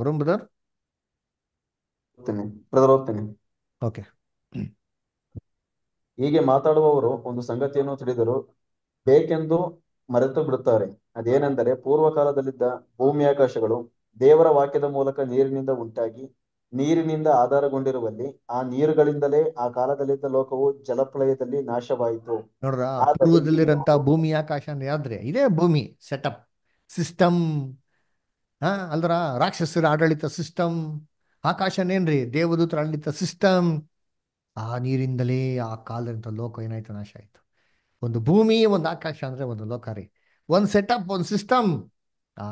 Varun brother ಓದ್ತೇನೆ ಓಕೆ ಹೀಗೆ ಮಾತಾಡುವವರು ಒಂದು ಸಂಗತಿಯನ್ನು ತಿಳಿದರು ಬೇಕೆಂದು ಮರೆತು ಬಿಡುತ್ತಾರೆ ಅದೇನೆಂದರೆ ಪೂರ್ವ ಕಾಲದಲ್ಲಿದ್ದ ಭೂಮಿ ಆಕಾಶಗಳು ದೇವರ ವಾಕ್ಯದ ಮೂಲಕ ನೀರಿನಿಂದ ಉಂಟಾಗಿ ನೀರಿನಿಂದ ಆಧಾರಗೊಂಡಿರುವಲ್ಲಿ ಆ ನೀರುಗಳಿಂದಲೇ ಆ ಕಾಲದಲ್ಲಿದ್ದ ಲೋಕವು ಜಲಪ್ರಳಯದಲ್ಲಿ ನಾಶವಾಯಿತು ಪೂರ್ವದಲ್ಲಿರಂತ ಭೂಮಿ ಆಕಾಶ ಅಂದ್ರೆ ಇದೇ ಭೂಮಿ ಸೆಟಪ್ ಸಿಸ್ಟಮ್ ಹಾ ಅಲ್ದ್ರ ರಾಕ್ಷಸರ ಆಡಳಿತ ಸಿಸ್ಟಮ್ ಆಕಾಶನೇನ್ರಿ ದೇವದೂತರ ಆಡಳಿತ ಸಿಸ್ಟಮ್ ಆ ನೀರಿಂದಲೇ ಆ ಕಾಲದಂತ ಲೋಕ ಏನಾಯ್ತು ನಾಶ ಆಯ್ತು ಒಂದು ಭೂಮಿ ಒಂದು ಆಕಾಶ ಅಂದ್ರೆ ಒಂದು ಲೋಕ ರೀ ಒಂದು ಸೆಟಪ್ ಒಂದು ಸಿಸ್ಟಮ್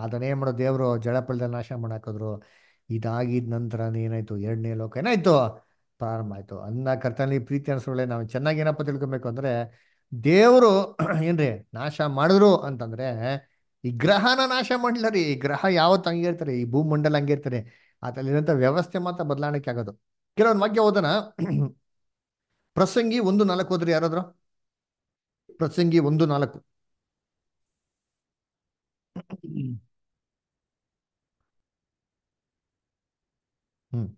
ಅದನ್ನೇ ಮಾಡೋ ದೇವರು ಜಳಪಳದಲ್ಲಿ ನಾಶ ಮಾಡಾಕಿದ್ರು ಇದಾಗಿದ ನಂತರ ಏನಾಯ್ತು ಎರಡನೇ ಲೋಕ ಏನಾಯ್ತು ಪ್ರಾರಂಭ ಆಯ್ತು ಅನ್ನ ಕರ್ತನಲ್ಲಿ ಪ್ರೀತಿ ಅನಿಸೋಳೆ ನಾವು ಚೆನ್ನಾಗಿ ಏನಪ್ಪ ತಿಳ್ಕೊಬೇಕು ಅಂದ್ರೆ ದೇವರು ಏನ್ರಿ ನಾಶ ಮಾಡಿದ್ರು ಅಂತಂದ್ರೆ ಈ ಗ್ರಹನ ನಾಶ ಮಾಡಲಿಲ್ಲ ರೀ ಈ ಗ್ರಹ ಯಾವತ್ತು ಹಂಗೆ ಇರ್ತಾರೆ ಈ ಭೂಮಂಡಲ ಹಂಗೆ ಇರ್ತಾರೆ ಅದರಲ್ಲಿರೋಂಥ ವ್ಯವಸ್ಥೆ ಮಾತ್ರ ಬದಲಾವಣೆಗೆ ಆಗೋದು ಕೆಲವೊಂದು ವಾಕ್ಯ ಹೋದನ ಪ್ರಸಂಗಿ ಒಂದು ನಾಲ್ಕು ಹೋದ್ರಿ ಯಾರಾದ್ರು ಪ್ರಸಂಗಿ ಒಂದು ನಾಲ್ಕು ಹ್ಮ್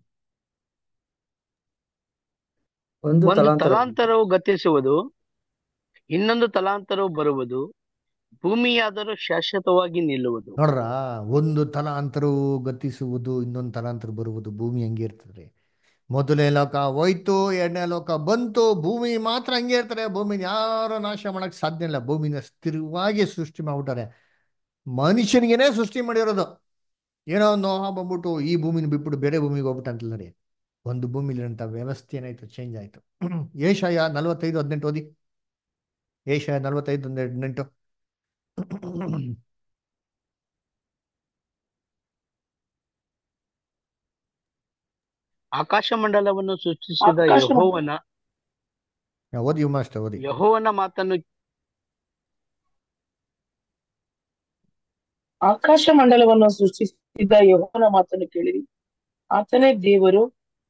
ಒಂದು ಒಂದು ತಲಾಂತರ ತಲಾಂತರವು ಗತಿಸುವುದು ಇನ್ನೊಂದು ತಲಾಂತರವು ಬರುವುದು ಭೂಮಿಯಾದರೂ ಶಾಶ್ವತವಾಗಿ ನಿಲ್ಲುವುದು ನೋಡ್ರ ಒಂದು ತಲಾಂತರವು ಗತಿಸುವುದು ಇನ್ನೊಂದು ತಲಾಂತರ ಬರುವುದು ಭೂಮಿ ಹಂಗೆ ಇರ್ತದ್ರಿ ಮೊದಲನೇ ಲೋಕ ಹೋಯ್ತು ಎರಡನೇ ಲೋಕ ಬಂತು ಭೂಮಿ ಮಾತ್ರ ಹಂಗೆ ಇರ್ತಾರೆ ಭೂಮಿನ ಯಾರು ನಾಶ ಮಾಡಕ್ ಸಾಧ್ಯ ಇಲ್ಲ ಭೂಮಿನ ಸ್ಥಿರವಾಗಿ ಸೃಷ್ಟಿ ಮಾಡ್ಬಿಟ್ಟಾರೆ ಮನುಷ್ಯನಿಗೇನೆ ಸೃಷ್ಟಿ ಮಾಡಿರೋದು ಏನೋ ಒಂದು ಬಂದ್ಬಿಟ್ಟು ಈ ಭೂಮಿನ ಬಿಟ್ಬಿಟ್ಟು ಬೇರೆ ಭೂಮಿಗೆ ಹೋಗ್ಬಿಟ್ಟಂತಿಲ್ಲ ರೀ ಒಂದು ಭೂಮಿಲಿರೋಂಥ ವ್ಯವಸ್ಥೆ ಏನಾಯ್ತು ಚೇಂಜ್ ಆಯಿತು ಏಷಯ ನಲವತ್ತೈದು ಹದಿನೆಂಟು ಓದಿ ಏಷಯ ನಲವತ್ತೈದು ಹದಿನೆಂಟು ಆಕಾಶ ಮಂಡಲವನ್ನು ಸೃಷ್ಟಿಸಿದ ಯಹೋವನ ಓದಿ ಮಾಸ್ಟರ್ ಓದಿ ಯಹೋವನ ಮಾತನ್ನು ಆಕಾಶ ಮಂಡಲವನ್ನು ಸೃಷ್ಟಿಸಿದ ಇದ್ದ ಯಹೋನ ಮಾತನ್ನು ಕೇಳಿರಿ ಆತನೇ ದೇವರು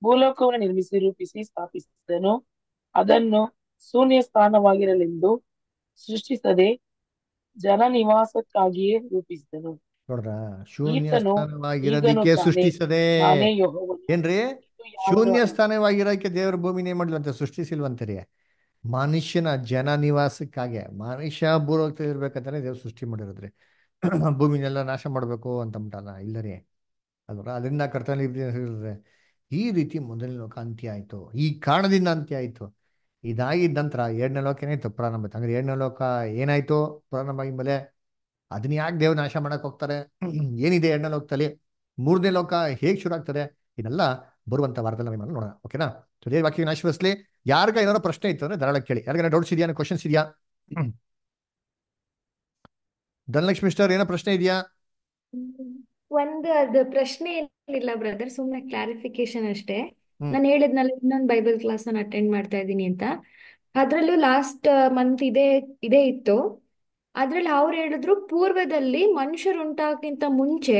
ಭೂಲೋಕವನ್ನು ನಿರ್ಮಿಸಿ ರೂಪಿಸಿ ಸ್ಥಾಪಿಸಿದನು ಅದನ್ನು ಶೂನ್ಯ ಸ್ಥಾನವಾಗಿರಲೆಂದು ಸೃಷ್ಟಿಸದೆ ಜನ ನಿವಾಸಕ್ಕಾಗಿಯೇ ರೂಪಿಸಿದನು ಶೂನ್ಯ ಸೃಷ್ಟಿಸದೆ ಏನ್ರಿ ಶೂನ್ಯ ಸ್ಥಾನವಾಗಿರೋಕೆ ದೇವರ ಭೂಮಿನೇ ಮಾಡ್ಲಂತೆ ಸೃಷ್ಟಿಸಿಲ್ವಂತರಿ ಮನುಷ್ಯನ ಜನ ನಿವಾಸಕ್ಕಾಗೆ ಮನುಷ್ಯ ಭೂಲೋಕದಲ್ಲಿ ಇರ್ಬೇಕಂತಾನೆ ದೇವ್ರು ಸೃಷ್ಟಿ ಮಾಡಿರೋದ್ರಿ ಭೂಮಿನೆಲ್ಲ ನಾಶ ಮಾಡಬೇಕು ಅಂತಂಬಿಟ್ಟಲ್ಲ ಇಲ್ಲರಿ ಅದರ ಅದರಿಂದ ಕರ್ತವ್ಯ ಈ ರೀತಿ ಮೊದಲನೇ ಲೋಕ ಅಂತ್ಯ ಆಯ್ತು ಈ ಕಾರಣದಿಂದ ಅಂತ್ಯ ಆಯ್ತು ಇದಾಗಿದ್ದ ನಂತರ ಎರಡನೇ ಲೋಕ ಏನಾಯ್ತು ಪ್ರಾರಂಭ ಆಯ್ತು ಅಂದ್ರೆ ಎರಡನೇ ಲೋಕ ಏನಾಯ್ತು ಪ್ರಾರಂಭ ಮೇಲೆ ಅದನ್ನ ಯಾಕೆ ದೇವ್ ನಾಶ ಮಾಡಕ್ ಹೋಗ್ತಾರೆ ಏನಿದೆ ಎರಡನೇ ಲೋಕದಲ್ಲಿ ಮೂರನೇ ಲೋಕ ಹೇಗೆ ಶುರು ಆಗ್ತದೆ ಇದೆಲ್ಲ ಬರುವಂತ ವಾರದಲ್ಲಿ ನಾವು ನೋಡೋಣ ಓಕೆನಾ ಸುದೇ ವಾಕ್ಯ ನಾಶವಸ್ಲಿ ಯಾರಿಗ ಏನಾದ್ರು ಪ್ರಶ್ನೆ ಇತ್ತು ಅಂದ್ರೆ ಧಾರಾಳ ಕೇಳಿ ಯಾರಿಗಾರ ಡೌಟ್ಸ್ ಇದೆಯಾ ಕ್ವಶನ್ಸ್ ಇದೆಯಾ ಧನಲಕ್ಷ್ಮಿ ಸ್ಟಾರ್ ಏನೋ ಪ್ರಶ್ನೆ ಇದೆಯಾ ಒಂದು ಅದು ಪ್ರಶ್ನೆ ಏನಿಲ್ಲ ಬ್ರದರ್ ಸುಮ್ಮನೆ ಕ್ಲಾರಿಫಿಕೇಶನ್ ಅಷ್ಟೇ ನಾನು ಹೇಳಿದ್ನಲ್ಲ ಇನ್ನೊಂದು ಬೈಬಲ್ ಕ್ಲಾಸ್ ನಾನು ಅಟೆಂಡ್ ಮಾಡ್ತಾ ಇದ್ದೀನಿ ಅಂತ ಅದ್ರಲ್ಲೂ ಲಾಸ್ಟ್ ಮಂತ್ ಇದೇ ಇದೇ ಇತ್ತು ಅದ್ರಲ್ಲಿ ಅವ್ರು ಹೇಳಿದ್ರು ಪೂರ್ವದಲ್ಲಿ ಮನುಷ್ಯರು ಉಂಟಾಗಿಂತ ಮುಂಚೆ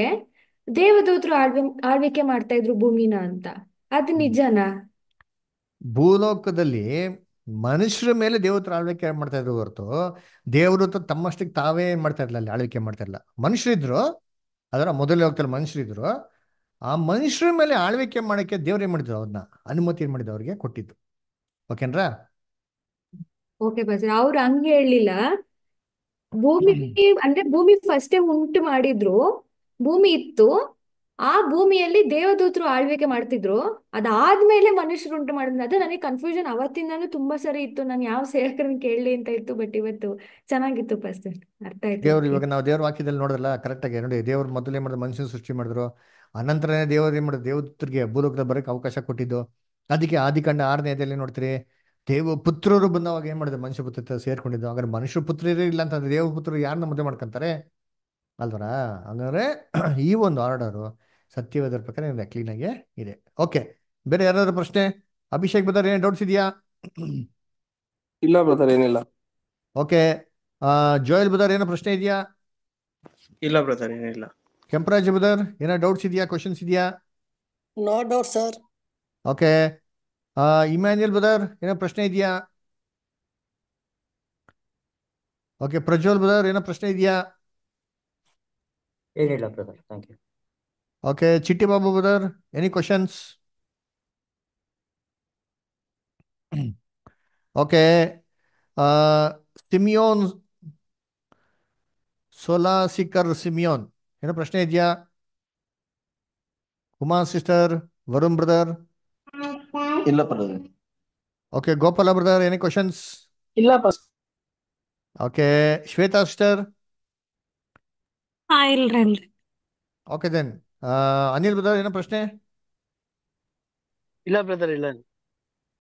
ದೇವದೂತರು ಆಳ್ವಿ ಆಳ್ವಿಕೆ ಮಾಡ್ತಾ ಇದ್ರು ಭೂಮಿನ ಅಂತ ಅದು ನಿಜನಾ ಭೂಲೋಕದಲ್ಲಿ ಮನುಷ್ಯರ ಮೇಲೆ ದೇವ್ರ ಆಳ್ವಿಕೆ ಮಾಡ್ತಾ ಇದ್ರು ಹೊರತು ದೇವರು ತಮ್ಮಷ್ಟಕ್ಕೆ ತಾವೇ ಏನ್ ಮಾಡ್ತಾ ಇರ್ಲಿಲ್ಲ ಅಲ್ಲಿ ಆಳ್ವಿಕೆ ಮಾಡ್ತಾ ಇರ್ಲಿಲ್ಲ ಮನುಷ್ಯರಿದ್ರು ಅದರ ಮೊದಲ ಹೋಗ್ತಾರೆ ಮನುಷ್ಯರಿದ್ರು ಆ ಮನುಷ್ಯರ ಮೇಲೆ ಆಳ್ವಿಕೆ ಮಾಡಕ್ಕೆ ದೇವ್ರು ಏನ್ ಮಾಡಿದ್ರು ಅವ್ರನ್ನ ಅನುಮತಿ ಏನ್ ಮಾಡಿದ್ರು ಅವ್ರಿಗೆ ಕೊಟ್ಟಿದ್ದು ಓಕೆನ್ರಾ ಓಕೆ ಬಸರ ಅವ್ರು ಹಂಗೆ ಹೇಳಲಿಲ್ಲ ಭೂಮಿ ಅಂದ್ರೆ ಭೂಮಿ ಫಸ್ಟೇ ಉಂಟು ಮಾಡಿದ್ರು ಭೂಮಿ ಇತ್ತು ಆ ಭೂಮಿಯಲ್ಲಿ ದೇವದೂತರು ಆಳ್ವಿಕೆ ಮಾಡ್ತಿದ್ರು ಅದಾದ್ಮೇಲೆ ಮನುಷ್ಯರು ಉಂಟು ಮಾಡಿದ್ರು ಅದು ನನಗೆ ಕನ್ಫ್ಯೂಷನ್ ಅವತ್ತಿಂದಾನು ತುಂಬಾ ಸರಿ ಇತ್ತು ನಾನು ಯಾವ ಸೇವಕರನ್ನ ಕೇಳಲಿ ಅಂತ ಇತ್ತು ಬಟ್ ಇವತ್ತು ಚೆನ್ನಾಗಿತ್ತು ಫಸ್ಟ್ ಅರ್ಥ ಆಯ್ತು ದೇವ್ರು ಇವಾಗ ನಾವು ದೇವ್ರ ವಾಕ್ಯದಲ್ಲಿ ನೋಡಿದ್ರಲ್ಲ ಕರೆಕ್ಟ್ ಆಗಿ ನೋಡಿ ದೇವ್ರು ಏನು ಮಾಡಿದ್ರು ಮನುಷ್ಯನ ಸೃಷ್ಟಿ ಮಾಡಿದ್ರು ಅನಂತರನೇ ದೇವರು ಏನ್ ಮಾಡಿದ್ರು ದೇವದೂತರಿಗೆ ಭೂಲೋಕದ ಬರಕ್ಕೆ ಅವಕಾಶ ಕೊಟ್ಟಿದ್ದು ಅದಕ್ಕೆ ಆದಿಕಾಂಡ ಆರನೇ ಎದೆಯಲ್ಲಿ ನೋಡ್ತೀರಿ ದೇವ ಪುತ್ರರು ಬಂದವಾಗ ಏನ್ ಮಾಡಿದ್ರು ಮನುಷ್ಯ ಪುತ್ರ ಸೇರ್ಕೊಂಡಿದ್ದು ಹಾಗಾದ್ರೆ ಮನುಷ್ಯ ಪುತ್ರರೇ ಇಲ್ಲ ಅಂತಂದ್ರೆ ದೇವ ಪುತ್ರರು ಯಾರನ್ನ ಮದುವೆ ಮಾಡ್ಕೊಂತಾರೆ ಅಲ್ವರ ಹಂಗಾದ್ರೆ ಈ ಒಂದು ಆರ್ಡರು ಸತ್ಯವಾದರ ಪ್ರಕಾರ ಕ್ಲೀನ್ ಕ್ಲೀನಾಗೆ ಇದೆ ಓಕೆ ಬೇರೆ ಯಾರಾದ್ರೂ ಪ್ರಶ್ನೆ ಅಭಿಷೇಕ್ ಬ್ರದರ್ ಏನೇ ಡೌಟ್ಸ್ ಇದೆಯಾ ಇಲ್ಲ ಬ್ರದರ್ ಏನಿಲ್ಲ ಓಕೆ ಜೋಯಲ್ ಬ್ರದರ್ ಏನೋ ಪ್ರಶ್ನೆ ಇದೆಯಾ ಇಲ್ಲ ಬ್ರದರ್ ಏನಿಲ್ಲ ಕೆಂಪರಾಜ್ ಬ್ರದರ್ ಏನೋ ಡೌಟ್ಸ್ ಇದೆಯಾ ಕ್ವಶನ್ಸ್ ಇದೆಯಾ no doubt sir okay Emmanuel brother ಏನೋ ಪ್ರಶ್ನೆ ಇದೆಯಾ ಓಕೆ ಪ್ರಜ್ವಲ್ ಬ್ರದರ್ ಏನೋ ಪ್ರಶ್ನೆ ಇದೆಯಾ ಏನಿಲ್ಲ brother thank you Okay, Chitti brother any any questions? okay, uh, Simeon ಸೋಲಾಸಿಕರ್ ಸಿಮಿಯೋನ್ ಏನೋ ಪ್ರಶ್ನೆ ಇದೆಯಾ ಉಮಾ ಸಿಸ್ಟರ್ ವರುಣ್ ಬ್ರದರ್ ಇಲ್ಲ okay Gopala brother any questions ಇಲ್ಲ okay Shweta sister okay then Anil brother ಏನೋ ಪ್ರಶ್ನೆ ಇಲ್ಲ ಬ್ರದರ್ ಇಲ್ಲ